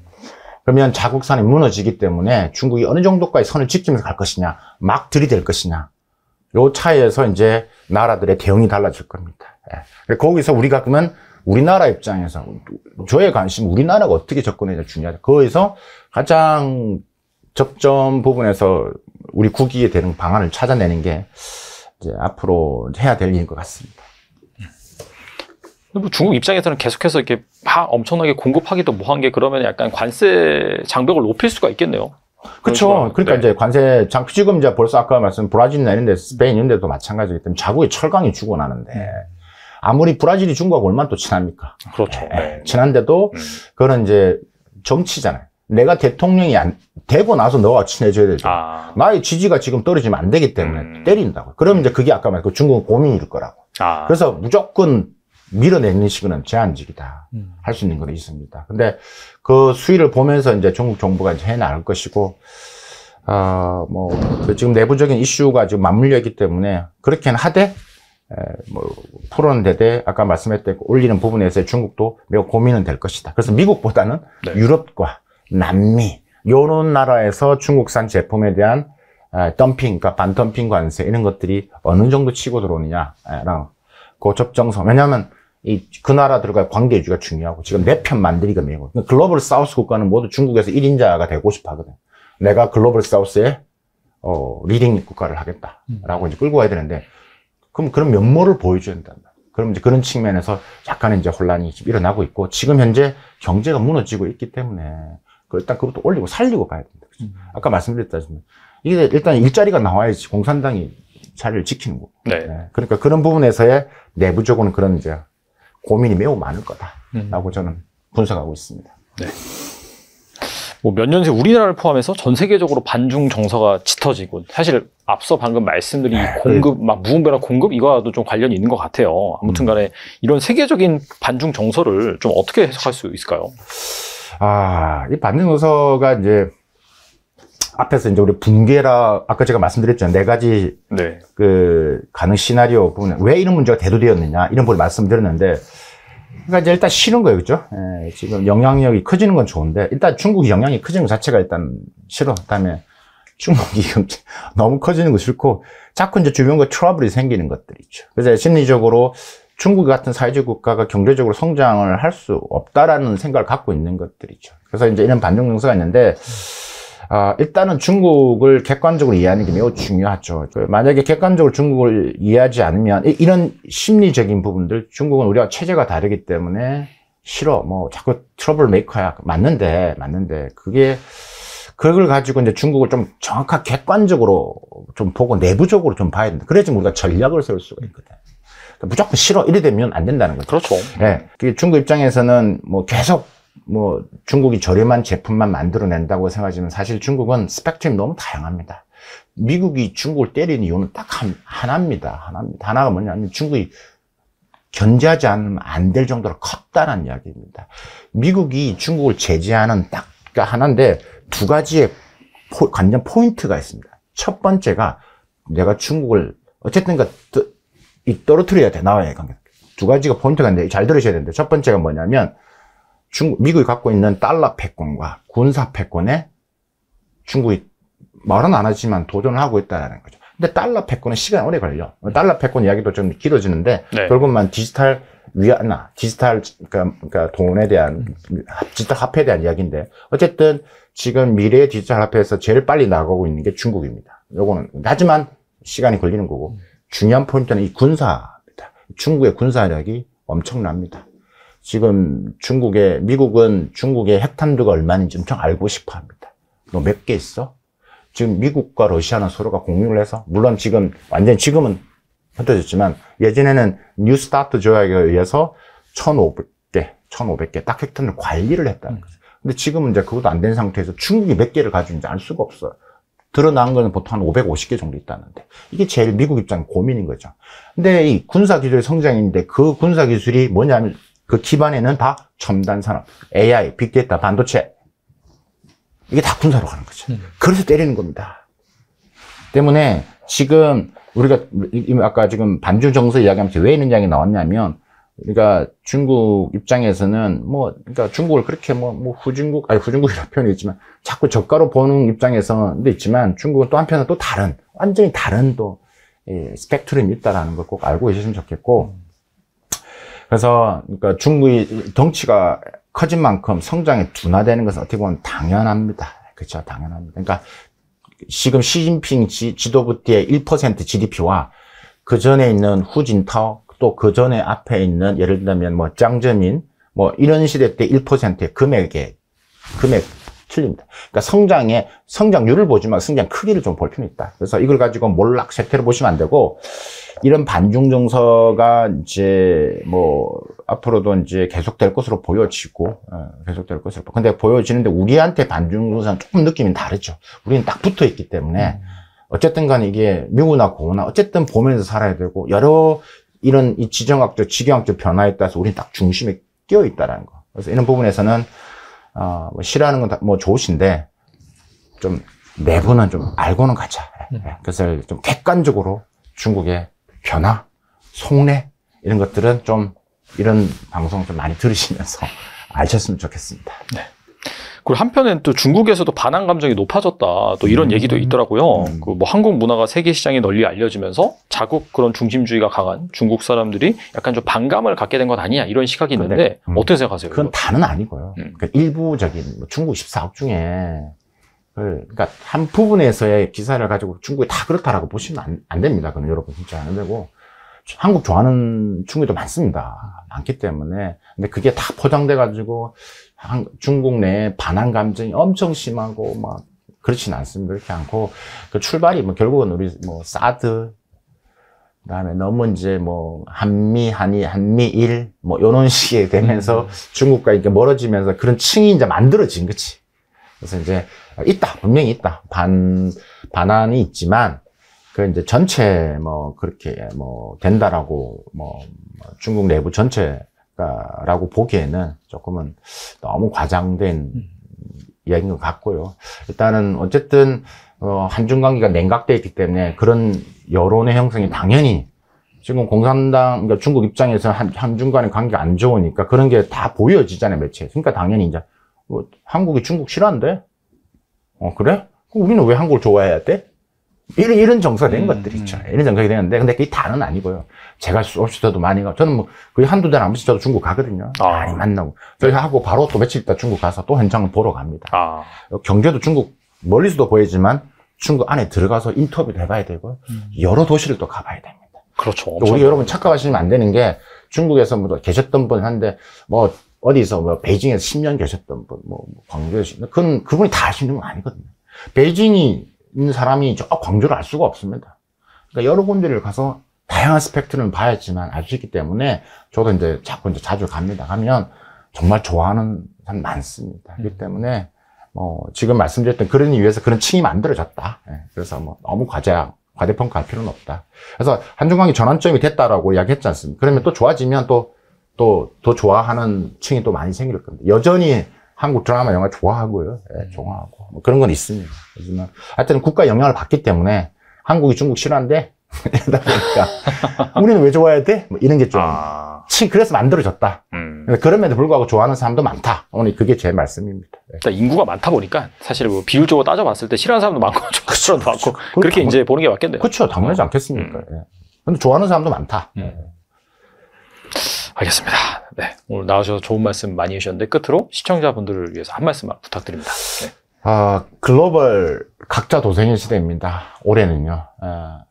그러면 자국산이 무너지기 때문에 중국이 어느 정도까지 선을 지키면서 갈 것이냐 막 들이댈 것이냐 요 차이에서 이제 나라들의 대응이 달라질 겁니다 예. 거기서 우리가 그러면 우리나라 입장에서 저의 관심 우리나라가 어떻게 접근해야 중요하죠 거기서 가장 접점 부분에서 우리 국익에 되는 방안을 찾아내는 게 이제 앞으로 해야 될 일인 것 같습니다. 뭐 중국 입장에서는 계속해서 이렇게 막 엄청나게 공급하기도 뭐한 게 그러면 약간 관세 장벽을 높일 수가 있겠네요. 그렇죠. 그러니까 네. 이제 관세 장 지금 이제 벌써 아까 말씀 브라질이나 이런 데 스페인 이런 데도 마찬가지기 때문에 자국의 철강이 죽어나는데 음. 아무리 브라질이 중국하고 얼마나 또 친합니까? 그렇죠. 네. 친한데도 음. 그런 이제 정치잖아요. 내가 대통령이 안, 되고 나서 너가 친해져야 되죠. 아. 나의 지지가 지금 떨어지면 안 되기 때문에 음. 때린다고. 그럼 이제 그게 아까 말했고 중국은 고민일 거라고. 아. 그래서 무조건 밀어내는 식은 제한적이다. 음. 할수 있는 건 있습니다. 근데 그 수위를 보면서 이제 중국 정부가 이제 해 나갈 것이고, 어, 뭐, 그 지금 내부적인 이슈가 지금 맞물려 있기 때문에 그렇게는 하되, 에, 뭐, 풀어는 대되 아까 말씀했던 올리는 부분에서 중국도 매우 고민은 될 것이다. 그래서 미국보다는 네. 유럽과 남미 요런 나라에서 중국산 제품에 대한 아, 덤핑, 그러니까 반덤핑 관세 이런 것들이 어느 정도 치고 들어오느냐라고그 접점선 왜냐하면 이 그 나라들과의 관계 유지가 중요하고 지금 내편 만들기가 매고 글로벌 사우스 국가는 모두 중국에서 1인자가 되고 싶어 하거든 내가 글로벌 사우스의 어, 리딩 국가를 하겠다라고 이제 끌고 가야 되는데 그럼 그런 면모를 보여줘야 된다 그럼 이제 그런 측면에서 약간의 이제 혼란이 일어나고 있고 지금 현재 경제가 무너지고 있기 때문에 그 일단 그것도 올리고 살리고 봐야 된다. 그렇죠? 음. 아까 말씀드렸다시피 이게 일단 일자리가 나와야지 공산당이 자리를 지키는 거고. 네. 네. 그러니까 그런 부분에서의 내부적으로는 그런 이제 고민이 매우 많을 거다라고 음. 저는 분석하고 있습니다. 네. 뭐 몇 년새 우리나라를 포함해서 전 세계적으로 반중 정서가 짙어지고 사실 앞서 방금 말씀드린 네. 공급 막 무분별한 공급 이거와도 좀 관련이 있는 것 같아요. 아무튼간에 음. 이런 세계적인 반중 정서를 좀 어떻게 해석할 수 있을까요? 아, 이 받는 요소가 이제 앞에서 이제 우리 붕괴라 아까 제가 말씀드렸죠 네 가지 네. 그 가능 시나리오 부분 왜 이런 문제가 대두되었느냐 이런 부분 말씀드렸는데 그러니까 이제 일단 싫은 거예요, 그죠? 예, 지금 영향력이 커지는 건 좋은데 일단 중국이 영향이 커지는 것 자체가 일단 싫어. 그다음에 중국이 너무 커지는 거 싫고 자꾸 이제 주변과 트러블이 생기는 것들 있죠. 그래서 심리적으로 중국 같은 사회주의 국가가 경제적으로 성장을 할 수 없다라는 생각을 갖고 있는 것들이죠. 그래서 이제 이런 반중 정서가 있는데 아, 일단은 중국을 객관적으로 이해하는 게 매우 중요하죠. 그 만약에 객관적으로 중국을 이해하지 않으면 이, 런 심리적인 부분들 중국은 우리와 체제가 다르기 때문에 싫어. 뭐 자꾸 트러블 메이커야. 맞는데 맞는데 그게 그걸 가지고 이제 중국을 좀 정확하게 객관적으로 좀 보고 내부적으로 좀 봐야 된다. 그래야지 우리가 전략을 세울 수가 있거든. 그러니까 무조건 싫어 이래 되면 안 된다는 거죠. 그렇죠. 예. 네. 중국 입장에서는 뭐 계속 뭐 중국이 저렴한 제품만 만들어낸다고 생각하지만 사실 중국은 스펙트럼이 너무 다양합니다. 미국이 중국을 때리는 이유는 딱 하나입니다. 하나입니다. 하나가 뭐냐면 중국이 견제하지 않으면 안 될 정도로 컸다는 이야기입니다. 미국이 중국을 제재하는 딱 그러니까 하나인데 두 가지의 포, 관전 포인트가 있습니다. 첫 번째가 내가 중국을 어쨌든 그이 떨어뜨려야 돼. 나와야 관두 가지가 포인트가 있는데 잘 들으셔야 되는데 첫 번째가 뭐냐면 중국, 미국이 갖고 있는 달러 패권과 군사 패권에 중국이 말은 안 하지만 도전을 하고 있다는 거죠. 근데 달러 패권은 시간이 오래 걸려. 달러 패권 이야기도 좀 길어지는데 네. 결국만 디지털 위안화, 디지털 그러니까, 그러니까 돈에 대한 디지털 화폐에 대한 이야기인데 어쨌든 지금 미래의 디지털 화폐에서 제일 빨리 나가고 있는 게 중국입니다. 요거는 하지만 시간이 걸리는 거고 중요한 포인트는 이 군사입니다. 중국의 군사력이 엄청납니다. 지금 중국의 미국은 중국의 핵탄두가 얼마인지 엄청 알고 싶어 합니다. 너 몇 개 있어? 지금 미국과 러시아는 서로가 공유를 해서 물론 지금 완전 지금은 흩어졌지만 예전에는 뉴스타트 조약에 의해서 1,500개, 1,500개 딱 핵탄두 관리를 했다는 음. 거죠. 근데 지금은 이제 그것도 안 된 상태에서 중국이 몇 개를 가지고 있는지 알 수가 없어요. 드러난 거는 보통 한 550개 정도 있다는데 이게 제일 미국 입장 고민인 거죠. 근데 이 군사 기술의 성장인데 그 군사 기술이 뭐냐면 그 기반에는 다 첨단 산업, AI, 빅데이터, 반도체 이게 다 군사로 가는 거죠. 네. 그래서 때리는 겁니다. 때문에 지금 우리가 아까 지금 반주 정서 이야기하면서 왜 이런 이야기 나왔냐면 그러니까 중국 입장에서는 뭐 그러니까 중국을 그렇게 뭐, 뭐 후진국 아니 후진국이라는 표현이 있지만 자꾸 저가로 보는 입장에서도 있지만 중국은 또 한편은 또 다른 완전히 다른 또 예, 스펙트럼이 있다라는 걸 꼭 알고 계셨으면 좋겠고 그래서 그러니까 중국이 덩치가 커진 만큼 성장이 둔화되는 것은 어떻게 보면 당연합니다. 그렇죠, 당연합니다. 그러니까 지금 시진핑 지, 지도부 때의 1% GDP와 그 전에 있는 후진타오 또그 전에 앞에 있는 예를 들면 뭐 장점인 뭐 이런 시대 때 1%의 금액에 금액 틀립니다. 그러니까 성장의 성장률을 보지만 성장 크기를 좀 볼 필요는 있다. 그래서 이걸 가지고 몰락 세태로 보시면 안 되고 이런 반중 정서가 이제 뭐 앞으로도 이제 계속될 것으로 보여지고 어, 계속될 것으로. 근데 보여지는데 우리한테 반중 정서는 조금 느낌이 다르죠. 우리는 딱 붙어 있기 때문에 음. 어쨌든 간에 이게 미국나 고나 어쨌든 보면서 살아야 되고 여러 이런 이 지정학적, 지경학적 변화에 따라서 우리는 딱 중심에 끼어 있다라는 거. 그래서 이런 부분에서는 어, 뭐 싫어하는 건 뭐 좋으신데 좀 내부는 좀 알고는 가자. 네. 예, 그래서 좀 객관적으로 중국의 변화, 속내 이런 것들은 좀 이런 방송 좀 많이 들으시면서 아셨으면 좋겠습니다. 네. 그리고 한편엔 또 중국에서도 반항 감정이 높아졌다. 또 이런 음. 얘기도 있더라고요. 음. 그뭐 한국 문화가 세계 시장에 널리 알려지면서 자국 그런 중심주의가 강한 중국 사람들이 약간 좀 반감을 갖게 된 것 아니냐 이런 시각이 있는데 음. 어떻게 생각하세요? 그건 이거? 다는 아니고요. 음. 그러니까 일부적인 뭐 중국 14억 중에 그러니까 한 부분에서의 기사를 가지고 중국이 다 그렇다라고 보시면 안, 안 됩니다. 그건 여러분 진짜 안 되고 한국 좋아하는 중국도 많습니다. 많기 때문에. 근데 그게 다 포장돼가지고 한, 중국 내 반항 감정이 엄청 심하고 막 그렇진 않습니다. 그렇게 않고 그 출발이 뭐 결국은 우리 뭐 사드 그다음에 너무 이제 뭐 한미 한이 한미일 뭐요런 식이 되면서 음. 중국과 이렇게 멀어지면서 그런 층이 이제 만들어진 거지. 그래서 이제 있다 분명히 있다 반 반환이 있지만 그 이제 전체 뭐 그렇게 뭐 된다라고 뭐 중국 내부 전체 라고 보기에는 조금은 너무 과장된 음. 이야기인 것 같고요. 일단은 어쨌든 어, 한중 관계가 냉각돼 있기 때문에 그런 여론의 형성이 당연히 지금 공산당 그러니까 중국 입장에서 한, 한중 간의 관계가 안 좋으니까 그런 게 다 보여지잖아요 매체에. 그러니까 당연히 이제 뭐, 한국이 중국 싫어한대. 어 그래? 우리는 왜 한국을 좋아해야 돼? 이런, 이런 정서가 된 음, 것들이 있죠. 음. 이런 정서가 되는데, 근데 그게 다는 아니고요. 제가 수없이 저도 많이 가. 저는 뭐, 거의 한두 달안 붙이 저도 중국 가거든요. 아. 많이 만나고. 저희 하고 바로 또 며칠 있다 중국 가서 또 현장을 보러 갑니다. 아. 어, 경제도 중국, 멀리서도 보이지만 중국 안에 들어가서 인터뷰도 해봐야 되고, 음. 여러 도시를 또 가봐야 됩니다. 그렇죠. 우리 여러분 착각하시면 안 되는 게, 중국에서 뭐 계셨던 분 한데, 뭐, 어디서 뭐 베이징에서 10년 계셨던 분, 뭐, 뭐 광주에서 그건 그분이 다 아시는 건 아니거든요. 베이징이 있는 사람이 저 광주를 알 수가 없습니다. 그러니까 여러 군데를 가서 다양한 스펙트럼을 봐야지만 알 수 있기 때문에 저도 이제 자꾸 이제 자주 갑니다. 가면 정말 좋아하는 사람 많습니다. 그렇기 음. 때문에 뭐 지금 말씀드렸던 그런 이유에서 그런 층이 만들어졌다. 예, 그래서 뭐 너무 과자 과대평가할 필요는 없다. 그래서 한중관계 전환점이 됐다라고 이야기했지 않습니까? 그러면 또 좋아지면 또 또 더 좋아하는 층이 또 많이 생길 겁니다. 여전히 한국 드라마 영화 좋아하고요. 예, 음. 좋아하고. 뭐 그런 건 있습니다. 하지만 하여튼 국가 영향을 받기 때문에 한국이 중국 싫어한데 이러다 보니까 우리는 왜 좋아야 해 돼? 뭐 이런 게좀 아... 치, 그래서 만들어졌다. 음. 그러니까 그럼에도 불구하고 좋아하는 사람도 많다. 오늘 그게 제 말씀입니다. 네. 예. 일단 그러니까 인구가 많다 보니까 사실 뭐 비율적으로 따져봤을 때 싫어하는 사람도 많고 좋아하는 사람도 그렇죠. 많고 그렇게 당연... 그렇죠. 이제 보는 게 맞겠네요. 그렇죠. 당연하지 않겠습니까? 음. 예. 근데 좋아하는 사람도 많다. 음. 예. 알겠습니다. 네, 오늘 나오셔서 좋은 말씀 많이 해주셨는데 끝으로 시청자분들을 위해서 한 말씀 부탁드립니다. 네. 아, 글로벌 각자 도생의 시대입니다. 올해는요. 아,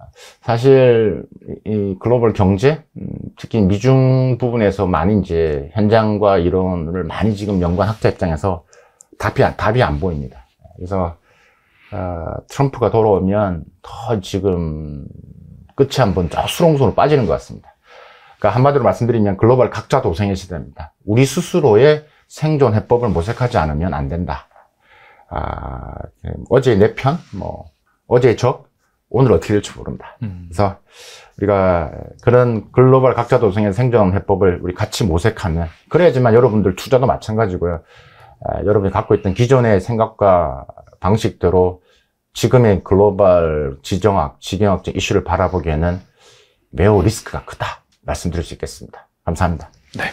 사실 이 글로벌 경제, 음, 특히 미중 부분에서 많이 이제 현장과 이론을 많이 지금 연관 학자 입장에서 답이 답이 안 보입니다. 그래서 아, 트럼프가 돌아오면 더 지금 끝이 한번 쫙수렁수로 빠지는 것 같습니다. 그러니까 한마디로 말씀드리면 글로벌 각자 도생의 시대입니다. 우리 스스로의 생존 해법을 모색하지 않으면 안 된다. 아, 어제 내 편, 뭐 어제의 적, 오늘 어떻게 될지 모른다. 음. 그래서 우리가 그런 글로벌 각자 도생의 생존 해법을 우리 같이 모색하면 그래야지만 여러분들 투자도 마찬가지고요. 아, 여러분이 갖고 있던 기존의 생각과 방식대로 지금의 글로벌 지정학, 지경학적 이슈를 바라보기에는 매우 리스크가 크다. 말씀드릴 수 있겠습니다. 감사합니다. 네.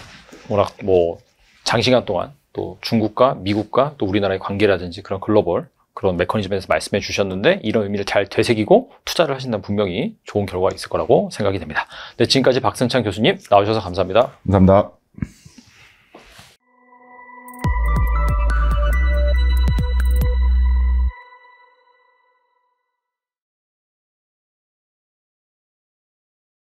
워낙 뭐 장시간 동안 또 중국과 미국과 또 우리나라의 관계라든지 그런 글로벌 그런 메커니즘에서 말씀해 주셨는데 이런 의미를 잘 되새기고 투자를 하신다면 분명히 좋은 결과가 있을 거라고 생각이 됩니다. 네, 지금까지 박승창 교수님 나오셔서 감사합니다. 감사합니다.